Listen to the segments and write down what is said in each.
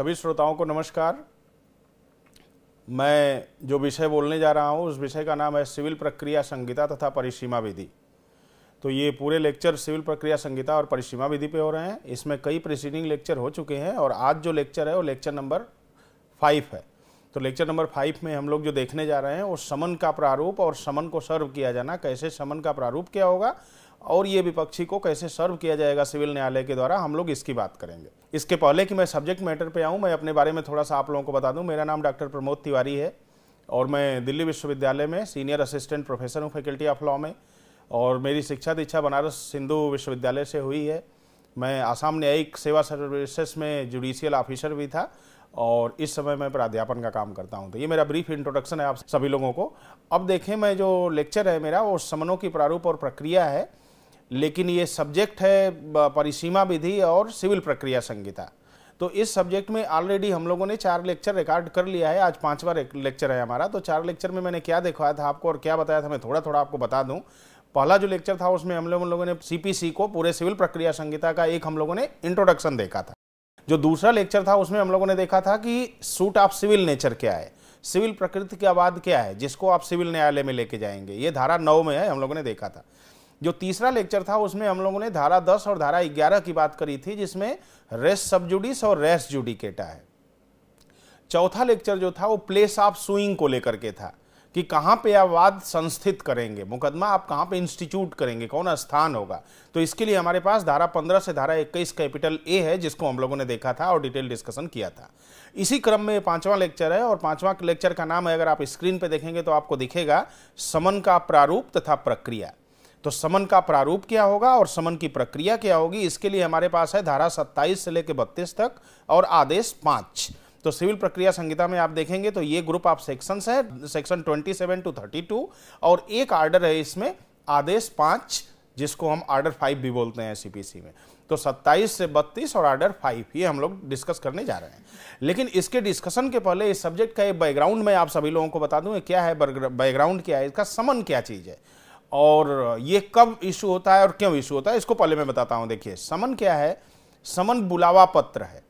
सभी श्रोताओं को नमस्कार मैं जो विषय बोलने जा रहा हूँ उस विषय का नाम है सिविल प्रक्रिया संहिता तथा परिसीमा विधि तो ये पूरे लेक्चर सिविल प्रक्रिया संहिता और परिसीमा विधि पे हो रहे हैं इसमें कई प्रिसीडिंग लेक्चर हो चुके हैं और आज जो लेक्चर है वो लेक्चर नंबर फाइव है तो लेक्चर नंबर फाइव में हम लोग जो देखने जा रहे हैं वो समन का प्रारूप और समन को सर्व किया जाना कैसे समन का प्रारूप क्या होगा और ये विपक्षी को कैसे सर्व किया जाएगा सिविल न्यायालय के द्वारा हम लोग इसकी बात करेंगे इसके पहले कि मैं सब्जेक्ट मैटर पे आऊँ मैं अपने बारे में थोड़ा सा आप लोगों को बता दूँ मेरा नाम डॉक्टर प्रमोद तिवारी है और मैं दिल्ली विश्वविद्यालय में सीनियर असिस्टेंट प्रोफेसर हूँ फैकल्टी ऑफ लॉ में और मेरी शिक्षा दीक्षा बनारस सिंधु विश्वविद्यालय से हुई है मैं आसाम न्यायिक सेवा सर्विसेस में जुडिशियल ऑफिसर भी था और इस समय मैं प्राध्यापन का काम करता हूं तो ये मेरा ब्रीफ इंट्रोडक्शन है आप सभी लोगों को अब देखें मैं जो लेक्चर है मेरा वो समनों की प्रारूप और प्रक्रिया है लेकिन ये सब्जेक्ट है परिसीमा विधि और सिविल प्रक्रिया संहिता तो इस सब्जेक्ट में ऑलरेडी हम लोगों ने चार लेक्चर रिकॉर्ड कर लिया है आज पांचवा लेक्चर है हमारा तो चार लेक्चर में मैंने क्या देखवाया था आपको और क्या बताया था मैं थोड़ा थोड़ा आपको बता दूं पहला जो लेक्चर था उसमें हम लोगों लोगों ने सीपीसी को पूरे सिविल प्रक्रिया संहिता का एक हम लोगों ने इंट्रोडक्शन देखा था जो दूसरा लेक्चर था उसमें हम लोगों ने देखा था कि सूट ऑफ सिविल नेचर क्या है सिविल प्रकृति के आवाद क्या है जिसको आप सिविल न्यायालय में लेके जाएंगे ये धारा नौ में है हम लोगों ने देखा था जो तीसरा लेक्चर था उसमें हम लोगों ने धारा 10 और धारा 11 की बात करी थी जिसमें रेस सबजुडिस और रेस जुडिकेटा है चौथा लेक्चर जो था वो प्लेस ऑफ सुइंग को लेकर के था कि कहाँ पे आप वाद संस्थित करेंगे मुकदमा आप कहाँ पे इंस्टीट्यूट करेंगे कौन स्थान होगा तो इसके लिए हमारे पास धारा 15 से धारा 21 कैपिटल ए है जिसको हम लोगों ने देखा था और डिटेल डिस्कशन किया था इसी क्रम में पांचवा लेक्चर है और पांचवा लेक्चर का नाम है अगर आप स्क्रीन पे देखेंगे तो आपको दिखेगा समन का प्रारूप तथा प्रक्रिया तो समन का प्रारूप क्या होगा और समन की प्रक्रिया क्या होगी इसके लिए हमारे पास है धारा 27 से लेकर 32 तक और आदेश 5 तो सिविल प्रक्रिया संहिता में आप देखेंगे तो ये ग्रुप ऑफ सेक्शंस है सेक्शन 27 टू 32 और एक आर्डर है इसमें आदेश पांच जिसको हम आर्डर फाइव भी बोलते हैं सीपीसी में तो 27 से 32 और आर्डर 5 ये हम लोग डिस्कस करने जा रहे हैं लेकिन इसके डिस्कशन के पहले इस सब्जेक्ट का एक बैकग्राउंड में आप सभी लोगों को बता दूंगे क्या है बैकग्राउंड क्या है इसका समन क्या चीज़ है और ये कब इशू होता है और क्यों इशू होता है इसको पहले मैं बताता हूं देखिए समन क्या है समन बुलावा पत्र है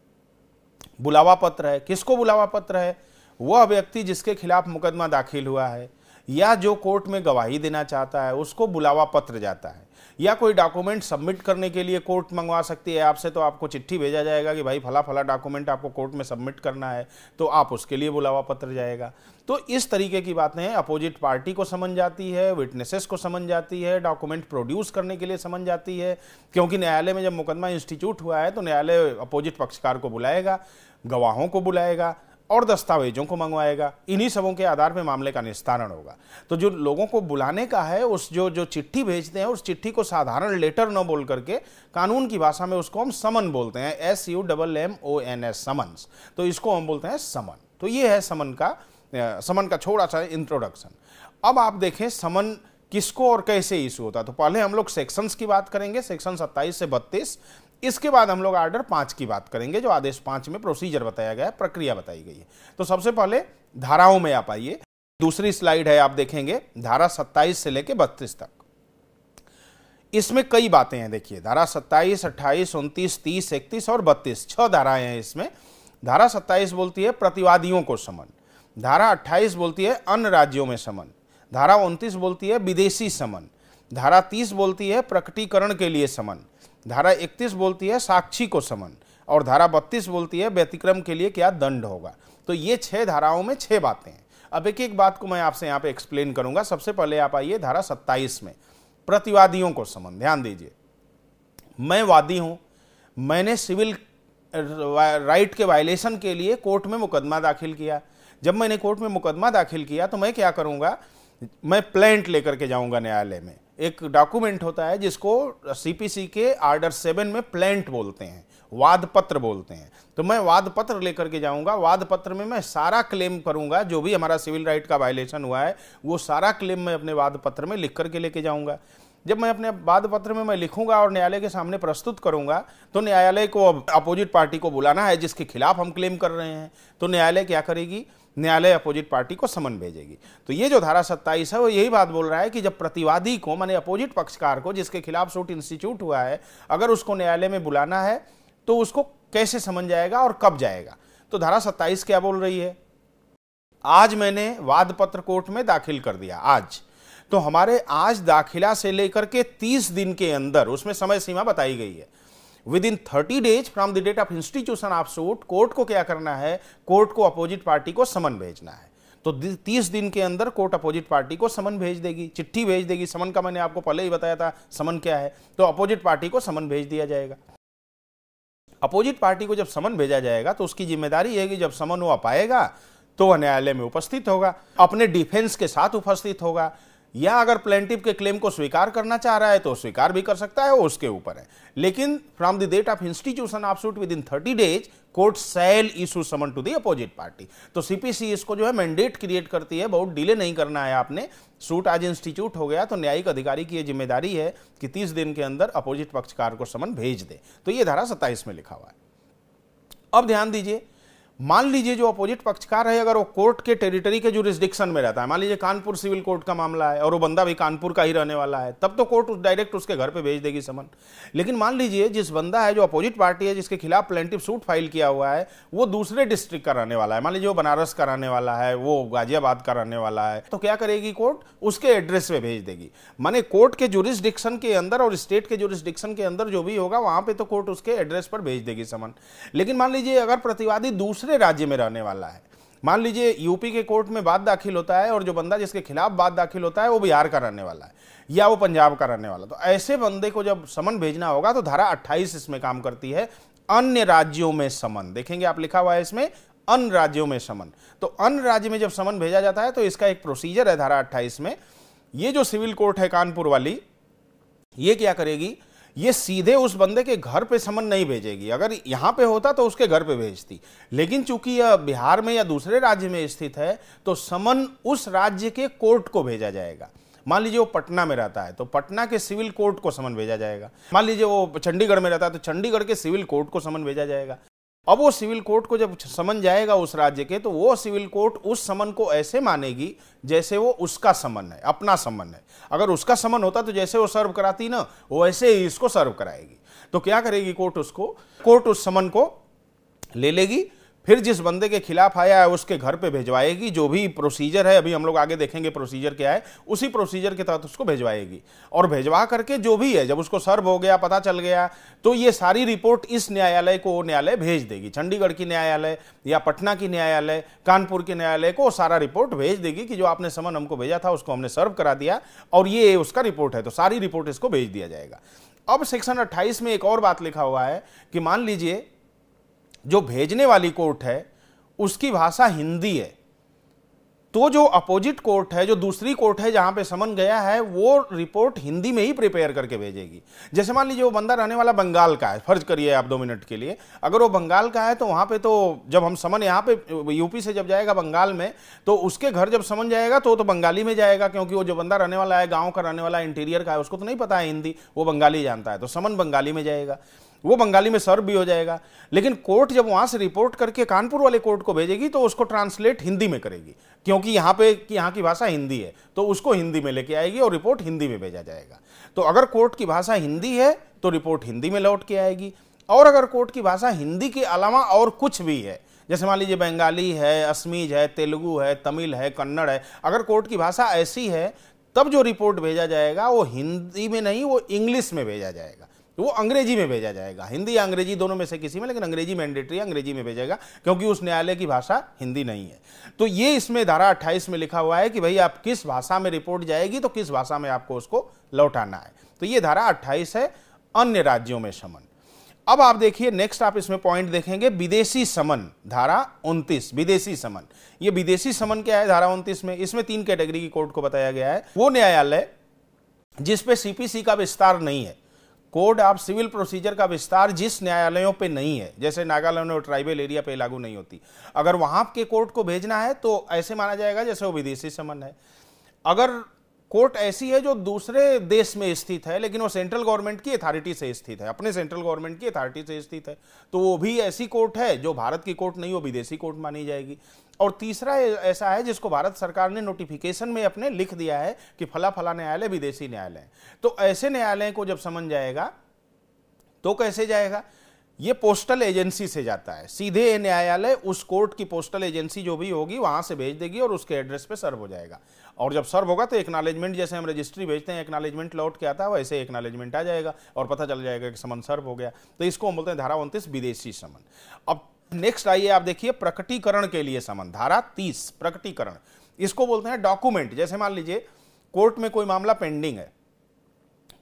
बुलावा पत्र है किसको बुलावा पत्र है वह व्यक्ति जिसके खिलाफ मुकदमा दाखिल हुआ है या जो कोर्ट में गवाही देना चाहता है उसको बुलावा पत्र जाता है या कोई डॉक्यूमेंट सबमिट करने के लिए कोर्ट मंगवा सकती है आपसे तो आपको चिट्ठी भेजा जाएगा कि भाई फला फला डॉक्यूमेंट आपको कोर्ट में सबमिट करना है तो आप उसके लिए बुलावा पत्र जाएगा तो इस तरीके की बातें अपोजिट पार्टी को समझ जाती है विटनेसेस को समझ जाती है डॉक्यूमेंट प्रोड्यूस करने के लिए समझ जाती है क्योंकि न्यायालय में जब मुकदमा इंस्टीट्यूट हुआ है तो न्यायालय अपोजिट पक्षकार को बुलाएगा गवाहों को बुलाएगा और दस्तावेजों को मंगवाएगा इन्हीं सबों के आधार पर मामले का निस्तारण होगा तो जो लोगों को बुलाने का है उस जो जो चिट्ठी भेजते हैं उस चिट्ठी को साधारण लेटर न बोल करके कानून की भाषा में उसको हम समन बोलते हैं S U double M O N S summon तो इसको हम बोलते हैं समन तो ये है समन का समन का छोड़ा सा इंट्रोडक्शन अब आप देखें समन किसको और कैसे इशू होता है तो पहले हम लोग सेक्शंस की बात करेंगे सेक्शन 27 से इसके बाद हम लोग आर्डर पांच की बात करेंगे जो आदेश पांच में प्रोसीजर बताया गया है प्रक्रिया बताई गई है तो सबसे पहले धाराओं में आप आइए दूसरी स्लाइड है आप देखेंगे धारा सत्ताईस से लेकर बत्तीस तक इसमें कई बातें हैं देखिए धारा सत्ताईस अट्ठाईस उनतीस तीस इकतीस और बत्तीस छह धाराएं हैं इसमें धारा सत्ताईस बोलती है प्रतिवादियों को समन धारा अट्ठाईस बोलती है अन्य राज्यों में समन धारा उनतीस बोलती है विदेशी समन धारा तीस बोलती है प्रकटीकरण के लिए समन धारा 31 बोलती है साक्षी को समन और धारा 32 बोलती है व्यतिक्रम के लिए क्या दंड होगा तो ये छह धाराओं में छह बातें हैं अब एक एक बात को मैं आपसे यहाँ पे एक्सप्लेन करूंगा सबसे पहले आप आइए धारा 27 में प्रतिवादियों को समन ध्यान दीजिए मैं वादी हूँ मैंने सिविल राइट के वायलेशन के लिए कोर्ट में मुकदमा दाखिल किया जब मैंने कोर्ट में मुकदमा दाखिल किया तो मैं क्या करूँगा मैं प्लेंट लेकर के जाऊंगा न्यायालय में एक डॉक्यूमेंट होता है जिसको सीपीसी के आर्डर सेवन में प्लेंट बोलते हैं वाद पत्र बोलते हैं तो मैं वाद पत्र लेकर के जाऊंगा वाद पत्र में मैं सारा क्लेम करूंगा जो भी हमारा सिविल राइट का वायलेशन हुआ है वो सारा क्लेम मैं अपने वाद पत्र में लिख करके लेके जाऊंगा जब मैं अपने वाद पत्र में मैं लिखूंगा और न्यायालय के सामने प्रस्तुत करूंगा तो न्यायालय को अपोजिट पार्टी को बुलाना है जिसके खिलाफ हम क्लेम कर रहे हैं तो न्यायालय क्या करेगी न्यायालय अपोजिट पार्टी को समन भेजेगी तो ये जो धारा सत्ताईस है वो यही बात बोल रहा है कि जब प्रतिवादी को माने अपोजिट पक्षकार को जिसके खिलाफ सूट इंस्टीट्यूट हुआ है अगर उसको न्यायालय में बुलाना है तो उसको कैसे समझ जाएगा और कब जाएगा तो धारा सत्ताईस क्या बोल रही है आज मैंने वाद पत्र कोर्ट में दाखिल कर दिया आज तो हमारे आज दाखिला से लेकर के तीस दिन के अंदर उसमें समय सीमा बताई गई है within thirty days from the date of institution of suit court को क्या करना है कोर्ट को अपोजिट पार्टी को समन भेजना है तो तीस दिन के अंदर कोर्ट अपोजिट पार्टी को समन भेज देगी चिट्ठी भेज देगी समन का मैंने आपको पहले ही बताया था समन क्या है तो अपोजिट पार्टी को समन भेज दिया जाएगा अपोजिट पार्टी को जब समन भेजा जाएगा तो उसकी जिम्मेदारी है कि जब समन वो पाएगा तो वह न्यायालय में उपस्थित होगा अपने डिफेंस के साथ उपस्थित होगा या अगर प्लेंटिव के क्लेम को स्वीकार करना चाह रहा है तो स्वीकार भी कर सकता है वो उसके ऊपर है लेकिन from the date of institution of suit within thirty days court shall issue summon to the opposite party तो सीपीसी इसको जो है मैंडेट क्रिएट करती है बहुत डिले नहीं करना है आपने सूट आज इंस्टीट्यूट हो गया तो न्यायिक अधिकारी की यह जिम्मेदारी है कि तीस दिन के अंदर अपोजिट पक्षकार को समन भेज दे तो यह धारा सत्ताईस में लिखा हुआ है अब ध्यान दीजिए मान लीजिए जो अपोजिट पक्षकार है अगर वो कोर्ट के टेरिटरी के जुरिस्डिक्शन में रहता है मान लीजिए कानपुर सिविल कोर्ट का मामला है और वो बंदा भी कानपुर का ही रहने वाला है तब तो कोर्ट उस डायरेक्ट उसके घर पे भेज देगी समन लेकिन मान लीजिए जिस बंदा है जो अपोजिट पार्टी है जिसके खिलाफ प्लेंटिव सूट फाइल किया हुआ है वो दूसरे डिस्ट्रिक्ट का रहने वाला है मान लीजिए वो बनारस का रहने वाला है वो गाजियाबाद का रहने वाला है तो क्या करेगी कोर्ट उसके एड्रेस पे भेज देगी माने कोर्ट के जुरिस्डिक्शन के अंदर और स्टेट के जुरिस्डिक्शन के अंदर जो भी होगा वहां पर तो कोर्ट उसके एड्रेस पर भेज देगी समन लेकिन मान लीजिए अगर प्रतिवादी दूसरे दूसरे राज्य में रहने वाला है मान लीजिए यूपी के कोर्ट में बात दाखिल होता है और जो बंदा जिसके खिलाफ बात दाखिल होता है वो बिहार का रहने वाला है या वो पंजाब का रहने वाला तो ऐसे बंदे को जब समन भेजना होगा तो धारा 28 इसमें काम करती है अन्य राज्यों में समन देखेंगे आप लिखा हुआ है इसमें अन्य राज्यों में समन तो अन्य राज्य में जब समन भेजा जाता है तो इसका एक प्रोसीजर है धारा अट्ठाईस में ये जो सिविल कोर्ट है कानपुर वाली ये क्या करेगी ये सीधे उस बंदे के घर पे समन नहीं भेजेगी अगर यहाँ पे होता तो उसके घर पे भेजती लेकिन चूंकि यह बिहार में या दूसरे राज्य में स्थित है तो समन उस राज्य के कोर्ट को भेजा जाएगा मान लीजिए वो पटना में रहता है तो पटना के सिविल कोर्ट को समन भेजा जाएगा मान लीजिए वो चंडीगढ़ में रहता है तो चंडीगढ़ के सिविल कोर्ट को समन भेजा जाएगा अब वो सिविल कोर्ट को जब समन जाएगा उस राज्य के तो वो सिविल कोर्ट उस समन को ऐसे मानेगी जैसे वो उसका समन है अपना समन है अगर उसका समन होता तो जैसे वो सर्व कराती ना वो वैसे ही इसको सर्व कराएगी तो क्या करेगी कोर्ट उसको कोर्ट उस समन को ले लेगी फिर जिस बंदे के खिलाफ आया है उसके घर पे भेजवाएगी जो भी प्रोसीजर है अभी हम लोग आगे देखेंगे प्रोसीजर क्या है उसी प्रोसीजर के तहत उसको भेजवाएगी और भेजवा करके जो भी है जब उसको सर्व हो गया पता चल गया तो ये सारी रिपोर्ट इस न्यायालय को न्यायालय भेज देगी चंडीगढ़ की न्यायालय या पटना की न्यायालय कानपुर के न्यायालय को सारा रिपोर्ट भेज देगी कि जो आपने समन हमको भेजा था उसको हमने सर्व करा दिया और ये उसका रिपोर्ट है तो सारी रिपोर्ट इसको भेज दिया जाएगा अब सेक्शन 28 में एक और बात लिखा हुआ है कि मान लीजिए जो भेजने वाली कोर्ट है उसकी भाषा हिंदी है तो जो अपोजिट कोर्ट है जो दूसरी कोर्ट है जहां पे समन गया है वो रिपोर्ट हिंदी में ही प्रिपेयर करके भेजेगी जैसे मान लीजिए वो बंदा रहने वाला बंगाल का है फर्ज करिए आप दो मिनट के लिए अगर वो बंगाल का है तो वहां पे तो जब हम समन यहाँ पे यूपी से जब जाएगा बंगाल में तो उसके घर जब समन जाएगा तो तो बंगाली में जाएगा क्योंकि वो जो बंदा रहने वाला है गाँव का रहने वाला इंटीरियर का है उसको तो नहीं पता है हिंदी वो बंगाली जानता है तो समन बंगाली में जाएगा वो बंगाली में सर्व भी हो जाएगा लेकिन कोर्ट जब वहाँ से रिपोर्ट करके कानपुर वाले कोर्ट को भेजेगी तो उसको ट्रांसलेट हिंदी में करेगी क्योंकि यहाँ पे यहाँ की भाषा हिंदी है तो उसको हिंदी में लेके आएगी और रिपोर्ट हिंदी में भेजा जाएगा तो अगर कोर्ट की भाषा हिंदी है तो रिपोर्ट हिंदी में लौट के आएगी और अगर कोर्ट की भाषा हिंदी के अलावा और कुछ भी है जैसे मान लीजिए बंगाली है असमीज है तेलुगु है तमिल है कन्नड़ है अगर कोर्ट की भाषा ऐसी है तब जो रिपोर्ट भेजा जाएगा वो हिंदी में नहीं वो इंग्लिश में भेजा जाएगा तो वो अंग्रेजी में भेजा जाएगा हिंदी या अंग्रेजी दोनों में से किसी में लेकिन अंग्रेजी मैंडेटरी अंग्रेजी में भेजा जाएगा क्योंकि उस न्यायालय की भाषा हिंदी नहीं है तो ये इसमें धारा 28 में लिखा हुआ है कि भाई आप किस भाषा में रिपोर्ट जाएगी तो किस भाषा में आपको उसको लौटाना है तो ये धारा अट्ठाईस है अन्य राज्यों में समन अब आप देखिए नेक्स्ट आप इसमें पॉइंट देखेंगे विदेशी समन धारा 29 विदेशी समन ये विदेशी समन क्या है धारा 29 में इसमें तीन कैटेगरी की कोर्ट को बताया गया है वो न्यायालय जिसपे सीपीसी का विस्तार नहीं है कोड ऑफ सिविल प्रोसीजर का विस्तार जिस न्यायालयों पे नहीं है जैसे नागालैंड और ट्राइबल एरिया पे लागू नहीं होती अगर वहां के कोर्ट को भेजना है तो ऐसे माना जाएगा जैसे वो विदेशी समन है अगर कोर्ट ऐसी है जो दूसरे देश में स्थित है लेकिन वो सेंट्रल गवर्नमेंट की अथॉरिटी से स्थित है अपने सेंट्रल गवर्नमेंट की अथॉरिटी से स्थित है तो वो भी ऐसी कोर्ट है जो भारत की कोर्ट नहीं वो विदेशी कोर्ट मानी जाएगी और तीसरा ऐसा है जिसको भारत सरकार ने नोटिफिकेशन में अपने लिख दिया है कि फला फला न्यायालय विदेशी न्यायालय तो ऐसे न्यायालय को जब समन जाएगा तो कैसे जाएगा ये पोस्टल एजेंसी से जाता है सीधे न्यायालय उस कोर्ट की पोस्टल एजेंसी जो भी होगी वहां से भेज देगी और उसके एड्रेस पे सर्व हो जाएगा और जब सर्व होगा तो एक्नॉलेजमेंट जैसे हम रजिस्ट्री भेजते हैं एक्नॉलेजमेंट लौट के आता है वैसे एक्नॉलेजमेंट आ जाएगा और पता चल जाएगा कि समन सर्व हो गया तो इसको हम बोलते हैं धारा उनतीस विदेशी समन अब नेक्स्ट आइए आप देखिए प्रकटीकरण के लिए समन धारा तीस प्रकटीकरण इसको बोलते हैं डॉक्यूमेंट जैसे मान लीजिए कोर्ट में कोई मामला पेंडिंग है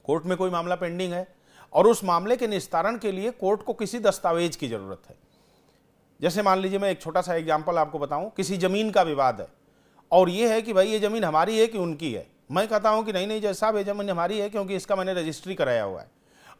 कोर्ट में कोई मामला पेंडिंग है और उस मामले के निस्तारण के लिए कोर्ट को किसी दस्तावेज की जरूरत है जैसे मान लीजिए मैं एक छोटा सा एग्जाम्पल आपको बताऊं किसी जमीन का विवाद है और ये है कि भाई ये जमीन हमारी है कि उनकी है मैं कहता हूं कि नहीं नहीं जैसा ये जमीन हमारी है क्योंकि इसका मैंने रजिस्ट्री कराया हुआ है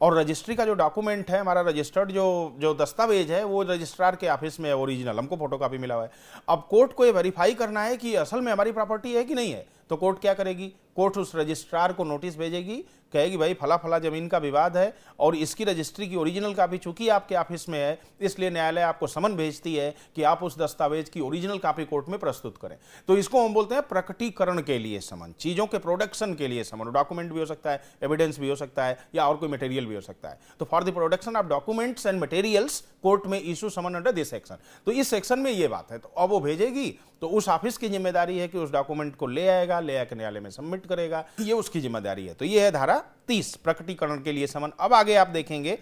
और रजिस्ट्री का जो डॉक्यूमेंट है हमारा रजिस्टर्ड जो जो दस्तावेज है वो रजिस्ट्रार के ऑफिस में है ओरिजिनल हमको फोटो कापी मिला हुआ है अब कोर्ट को ये वेरीफाई करना है कि असल में हमारी प्रॉपर्टी है कि नहीं है तो कोर्ट क्या करेगी कोर्ट उस रजिस्ट्रार को नोटिस भेजेगी कहेगी भाई फला फला जमीन का विवाद है और इसकी रजिस्ट्री की ओरिजिनल कापी चूंकि आपके ऑफिस में है इसलिए न्यायालय आपको समन भेजती है कि आप उस दस्तावेज की ओरिजिनल कापी कोर्ट में प्रस्तुत करें तो इसको हम बोलते हैं प्रकटीकरण के लिए समन चीज़ों के प्रोडक्शन के लिए समन डॉक्यूमेंट भी हो सकता है एविडेंस भी हो सकता है या और कोई मटेरियल भी हो सकता है तो for the production of documents and materials court में issue summon under this section तो इस सेक्शन में ये बात है तो अब वो भेजेगी तो उस ऑफिस की जिम्मेदारी है कि उस डॉक्यूमेंट को ले आएगा ले आकर न्यायालय में सबमिट करेगा ये उसकी जिम्मेदारी है तो ये है धारा धारा 30 प्रकटीकरण के लिए समन अब आगे आप देखेंगे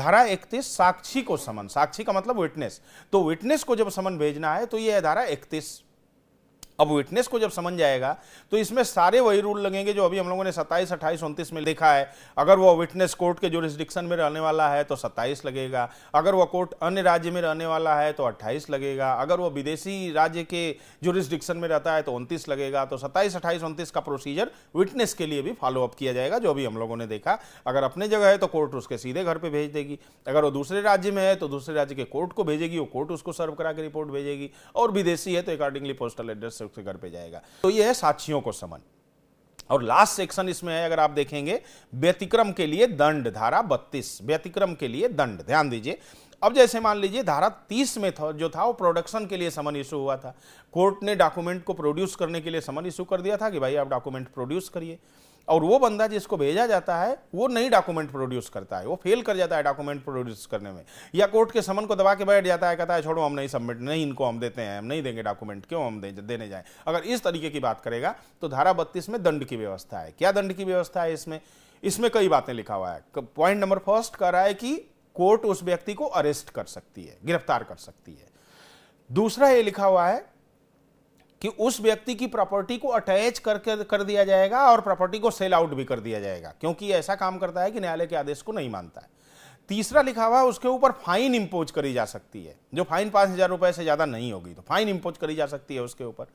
धारा 31 साक्षी को समन साक्षी का मतलब विटनेस तो विटनेस को जब समन भेजना है तो यह धारा 31 अब विटनेस को जब समझ जाएगा तो इसमें सारे वही रूल लगेंगे जो अभी हम लोगों ने सत्ताईस अट्ठाईस उनतीस में देखा है अगर वो विटनेस कोर्ट के जोरिस्डिक्शन में रहने वाला है तो सत्ताईस लगेगा अगर वह कोर्ट अन्य राज्य में रहने वाला है तो अट्ठाईस लगेगा अगर वो विदेशी राज्य के जोरिस्डिक्शन में रहता है तो उनतीस लगेगा तो सत्ताईस अट्ठाईस उनतीस का प्रोसीजर विटनेस के लिए भी फॉलोअप किया जाएगा जो अभी हम लोगों ने देखा अगर अपने जगह है तो कोर्ट उसके सीधे घर पर भेज देगी अगर वो दूसरे राज्य में है तो दूसरे राज्य के कोर्ट को भेजेगी वो कोर्ट उसको सर्व करा के रिपोर्ट भेजेगी और विदेशी है तो अकॉर्डिंगली पोस्टल एड्रेस से आयोग के घर पे जाएगा तो ये है साक्षियों को समन और लास्ट सेक्शन इसमें है अगर आप देखेंगे व्यतिक्रम के लिए दंड धारा बत्तीस व्यतिक्रम के लिए दंड ध्यान दीजिए अब जैसे मान लीजिए धारा 30 में था जो था वो प्रोडक्शन के लिए समन इशू हुआ था कोर्ट ने डॉक्यूमेंट को प्रोड्यूस करने के लिए समन इशू कर दिया था कि भाई आप डॉक्यूमेंट प्रोड्यूस करिए और वो बंदा जिसको भेजा जाता है वो नहीं डॉक्यूमेंट प्रोड्यूस करता है वो फेल कर जाता है डॉक्यूमेंट प्रोड्यूस करने में या कोर्ट के समन को दबा के बैठ जाता है कहता है छोड़ो हम नहीं सबमिट नहीं इनको हम देते हैं हम नहीं देंगे डॉक्यूमेंट क्यों हम दे, देने जाए अगर इस तरीके की बात करेगा तो धारा बत्तीस में दंड की व्यवस्था है क्या दंड की व्यवस्था है इसमें इसमें कई बातें लिखा हुआ है पॉइंट नंबर फर्स्ट कह रहा है कि कोर्ट उस व्यक्ति को अरेस्ट कर सकती है गिरफ्तार कर सकती है दूसरा ये लिखा हुआ है कि उस व्यक्ति की प्रॉपर्टी को अटैच कर कर दिया जाएगा और प्रॉपर्टी को सेल आउट भी कर दिया जाएगा क्योंकि ऐसा काम करता है कि न्यायालय के आदेश को नहीं मानता है तीसरा लिखा हुआ है उसके ऊपर फाइन इम्पोज करी जा सकती है जो फाइन पांच हज़ार रुपए से ज़्यादा नहीं होगी तो फाइन इम्पोज करी जा सकती है उसके ऊपर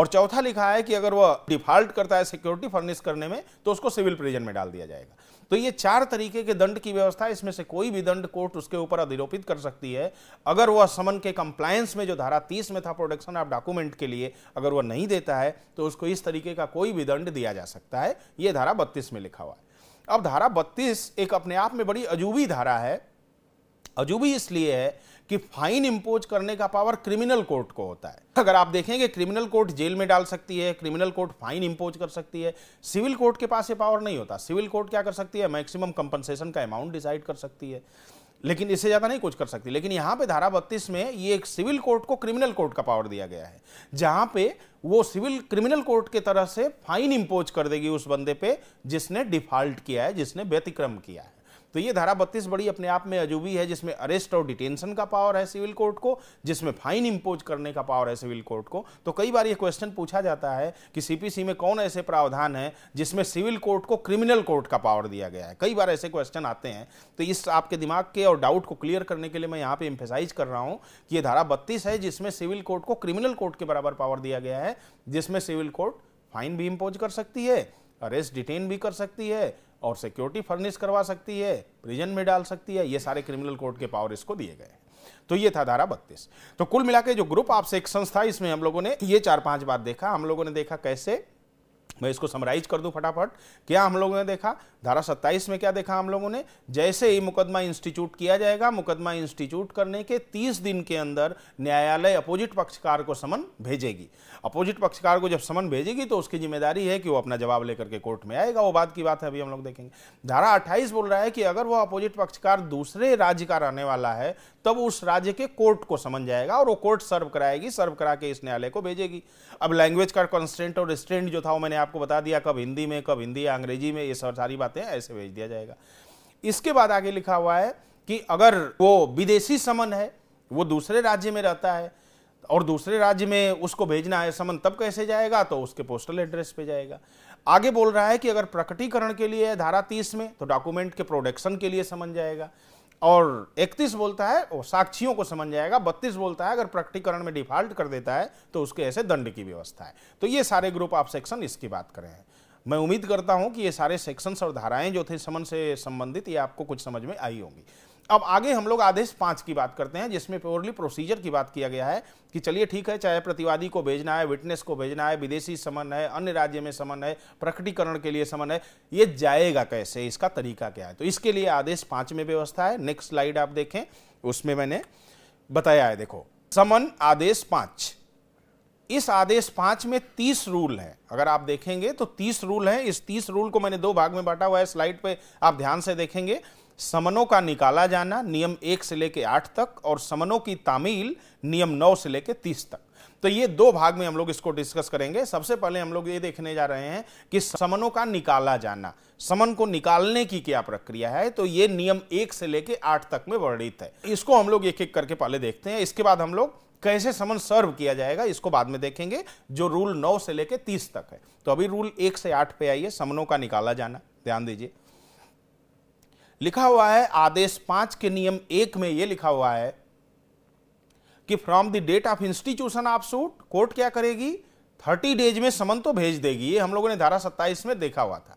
और चौथा लिखा है कि अगर वह डिफॉल्ट करता है सिक्योरिटी फर्निश करने में तो उसको सिविल प्रिजन में डाल दिया जाएगा तो ये चार तरीके के दंड की व्यवस्था इसमें से कोई भी दंड कोर्ट उसके ऊपर अधिरोपित कर सकती है अगर वह समन के कंप्लायंस में जो धारा तीस में था प्रोडक्शन ऑफ डॉक्यूमेंट के लिए अगर वह नहीं देता है तो उसको इस तरीके का कोई भी दंड दिया जा सकता है ये धारा बत्तीस में लिखा हुआ है अब धारा 32 एक अपने आप में बड़ी अजूबी धारा है अजूबी इसलिए है कि फाइन इंपोज करने का पावर क्रिमिनल कोर्ट को होता है अगर आप देखेंगे क्रिमिनल कोर्ट जेल में डाल सकती है क्रिमिनल कोर्ट फाइन इंपोज कर सकती है सिविल कोर्ट के पास ये पावर नहीं होता सिविल कोर्ट क्या कर सकती है मैक्सिमम कंपनसेशन का अमाउंट डिसाइड कर सकती है लेकिन इससे ज़्यादा नहीं कुछ कर सकती लेकिन यहां पे धारा बत्तीस में ये एक सिविल कोर्ट को क्रिमिनल कोर्ट का पावर दिया गया है जहां पे वो सिविल क्रिमिनल कोर्ट के तरह से फाइन इंपोज कर देगी उस बंदे पे जिसने डिफॉल्ट किया है जिसने व्यतिक्रम किया है तो ये धारा बत्तीस बड़ी अपने आप में अजूबी है जिसमें अरेस्ट और डिटेंशन का पावर है सिविल कोर्ट को जिसमें फाइन इम्पोज करने का पावर है सिविल कोर्ट को तो कई बार ये क्वेश्चन पूछा जाता है कि सीपीसी में कौन ऐसे प्रावधान है जिसमें सिविल कोर्ट को क्रिमिनल कोर्ट का पावर दिया गया है कई बार ऐसे क्वेश्चन आते हैं तो इस आपके दिमाग के और डाउट को क्लियर करने के लिए मैं यहाँ पे एम्फेसाइज कर रहा हूँ कि ये धारा बत्तीस है जिसमें सिविल कोर्ट को क्रिमिनल कोर्ट के बराबर पावर दिया गया है जिसमें सिविल कोर्ट फाइन भी इम्पोज कर सकती है अरेस्ट डिटेन भी कर सकती है और सिक्योरिटी फर्निश करवा सकती है प्रिजन में डाल सकती है ये सारे क्रिमिनल कोर्ट के पावर इसको दिए गए तो ये था धारा बत्तीस तो कुल मिला जो ग्रुप आपसे एक संस्था इसमें हम लोगों ने ये चार पांच बार देखा हम लोगों ने देखा कैसे मैं इसको समराइज कर दूं फटाफट क्या हम लोगों ने देखा धारा 27 में क्या देखा हम लोगों ने जैसे ही मुकदमा इंस्टीट्यूट किया जाएगा मुकदमा इंस्टीट्यूट करने के 30 दिन के अंदर न्यायालय अपोजिट पक्षकार को समन भेजेगी अपोजिट पक्षकार को जब समन भेजेगी तो उसकी जिम्मेदारी है कि वो अपना जवाब लेकर के कोर्ट में आएगा वो बात की बात है अभी हम लोग देखेंगे धारा अट्ठाईस बोल रहा है कि अगर वह अपोजिट पक्षकार दूसरे राज्य का रहने वाला है तब उस राज्य के कोर्ट को समन जाएगा और वो कोर्ट सर्व कराएगी सर्व करा के इस न्यायालय को भेजेगी अब लैंग्वेज का कंस्टेंट और स्टेंट जो था वो मैंने आपको बता दिया कब हिंदी में कब हिंदी या अंग्रेजी में ये सारी बात चाहते हैं ऐसे भेज दिया जाएगा इसके बाद आगे लिखा हुआ है कि अगर वो विदेशी समन है वो दूसरे राज्य में रहता है और दूसरे राज्य में उसको भेजना है समन तब कैसे जाएगा तो उसके पोस्टल एड्रेस पे जाएगा आगे बोल रहा है कि अगर प्रकटीकरण के लिए धारा तीस में तो डॉक्यूमेंट के प्रोडक्शन के लिए समझ जाएगा और 31 बोलता है वो साक्षियों को समझ जाएगा 32 बोलता है अगर प्रकटीकरण में डिफॉल्ट कर देता है तो उसके ऐसे दंड की व्यवस्था है तो ये सारे ग्रुप ऑफ सेक्शन इसकी बात करें मैं उम्मीद करता हूं कि ये सारे सेक्शंस और धाराएं जो थे समन से संबंधित ये आपको कुछ समझ में आई होंगी अब आगे हम लोग आदेश पाँच की बात करते हैं जिसमें प्योरली प्रोसीजर की बात किया गया है कि चलिए ठीक है चाहे प्रतिवादी को भेजना है विटनेस को भेजना है विदेशी समन है अन्य राज्य में समन है प्रकटीकरण के लिए समन है ये जाएगा कैसे इसका तरीका क्या है तो इसके लिए आदेश पाँच में व्यवस्था है नेक्स्ट स्लाइड आप देखें उसमें मैंने बताया है देखो समन आदेश पाँच इस आदेश पांच में तीस रूल हैं अगर आप देखेंगे तो तीस रूल हैं इस तीस रूल को मैंने दो भाग में बांटा हुआ है स्लाइड पे आप ध्यान से देखेंगे समनों का निकाला जाना नियम एक से लेकर आठ तक और समनों की तामील नियम नौ से लेकर तीस तक तो ये दो भाग में हम लोग इसको डिस्कस करेंगे सबसे पहले हम लोग ये देखने जा रहे हैं कि समनों का निकाला जाना समन को निकालने की क्या प्रक्रिया है तो ये नियम एक से लेकर आठ तक में वर्णित है इसको हम लोग एक एक करके पहले देखते हैं इसके बाद हम लोग कैसे समन सर्व किया जाएगा इसको बाद में देखेंगे जो रूल नौ से लेकर तीस तक है तो अभी रूल एक से आठ पे आइए समनों का निकाला जाना ध्यान दीजिए लिखा हुआ है आदेश पांच के नियम एक में यह लिखा हुआ है कि from the date of institution of suit court क्या करेगी थर्टी डेज में समन तो भेज देगी ये हम लोगों ने धारा सत्ताईस में देखा हुआ था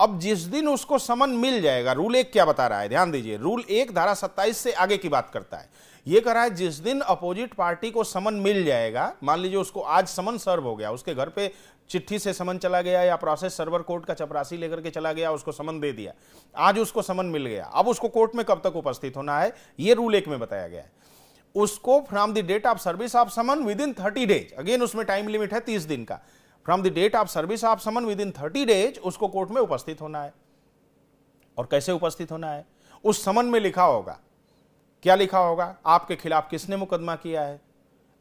अब जिस दिन उसको समन मिल जाएगा रूल एक क्या बता रहा है ध्यान दीजिए रूल एक धारा सत्ताईस से आगे की बात करता है ये कह रहा है जिस दिन अपोजिट पार्टी को समन मिल जाएगा मान लीजिए उसको आज समन सर्व हो गया उसके घर पे चिट्ठी से समन चला गया या प्रोसेस सर्वर कोर्ट का चपरासी लेकर के चला गया उसको समन दे दिया आज उसको समन मिल गया अब उसको कोर्ट में कब तक उपस्थित होना है ये रूल एक में बताया गया है उसको from the date of service of summon within thirty days again उसमें टाइम लिमिट है तीस दिन का from the date of service of summon within thirty days उसको कोर्ट में उपस्थित होना है और कैसे उपस्थित होना है उस समन में लिखा होगा क्या लिखा होगा आपके खिलाफ किसने मुकदमा किया है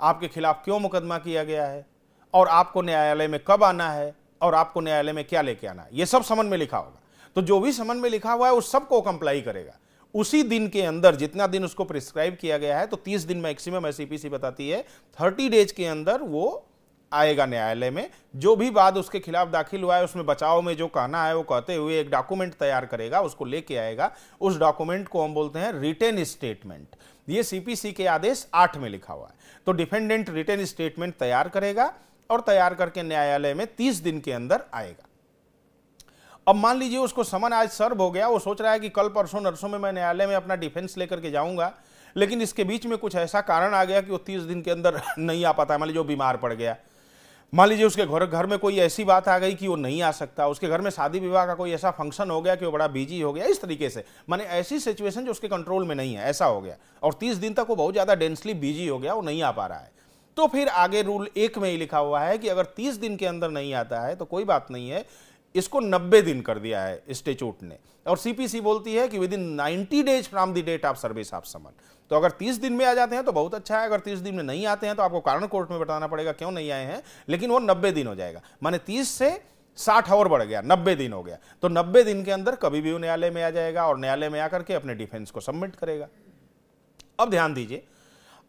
आपके खिलाफ क्यों मुकदमा किया गया है और आपको न्यायालय में कब आना है और आपको न्यायालय में क्या लेके आना है ये सब समन में लिखा होगा तो जो भी समन में लिखा हुआ है उस सबको कंप्लाई करेगा उसी दिन के अंदर जितना दिन उसको प्रिस्क्राइब किया गया है तो 30 दिन मैक्सिमम एस बताती है 30 डेज के अंदर वो आएगा न्यायालय में जो भी बात उसके खिलाफ दाखिल हुआ है उसमें बचाव में जो कहना है वो कहते हुए एक डॉक्यूमेंट तैयार करेगा उसको लेके आएगा उस डॉक्यूमेंट को हम बोलते हैं रिटर्न स्टेटमेंट ये सीपीसी के आदेश आठ में लिखा हुआ है तो डिफेंडेंट रिटर्न स्टेटमेंट तैयार करेगा और तैयार करके न्यायालय में तीस दिन के अंदर आएगा अब मान लीजिए उसको समन आज सर्व हो गया वो सोच रहा है कि कल परसों नरसों में मैं न्यायालय में अपना डिफेंस लेकर के जाऊंगा लेकिन इसके बीच में कुछ ऐसा कारण आ गया कि वो तीस दिन के अंदर नहीं आ पाता है मान लीजिए बीमार पड़ गया मान लीजिए उसके घर घर में कोई ऐसी बात आ गई कि वो नहीं आ सकता उसके घर में शादी विवाह का कोई ऐसा फंक्शन हो गया कि वो बड़ा बिजी हो गया इस तरीके से माने ऐसी सिचुएशन जो उसके कंट्रोल में नहीं है ऐसा हो गया और तीस दिन तक वो बहुत ज़्यादा डेंसली बिजी हो गया वो नहीं आ पा रहा है तो फिर आगे रूल एक में ही लिखा हुआ है कि अगर तीस दिन के अंदर नहीं आता है तो कोई बात नहीं है इसको 90 दिन कर दिया है स्टेचूट ने और सीपीसी बोलती है कि within 90 days from the date of service of summon तो अगर 30 दिन में आ जाते हैं तो बहुत अच्छा है अगर 30 दिन में नहीं आते हैं तो आपको कारण कोर्ट में बताना पड़ेगा क्यों नहीं आए हैं लेकिन वो 90 दिन हो जाएगा माने 30 से साठ और बढ़ गया नब्बे दिन हो गया तो नब्बे दिन के अंदर कभी भी वो न्यायालय में आ जाएगा और न्यायालय में आकर के अपने डिफेंस को सबमिट करेगा अब ध्यान दीजिए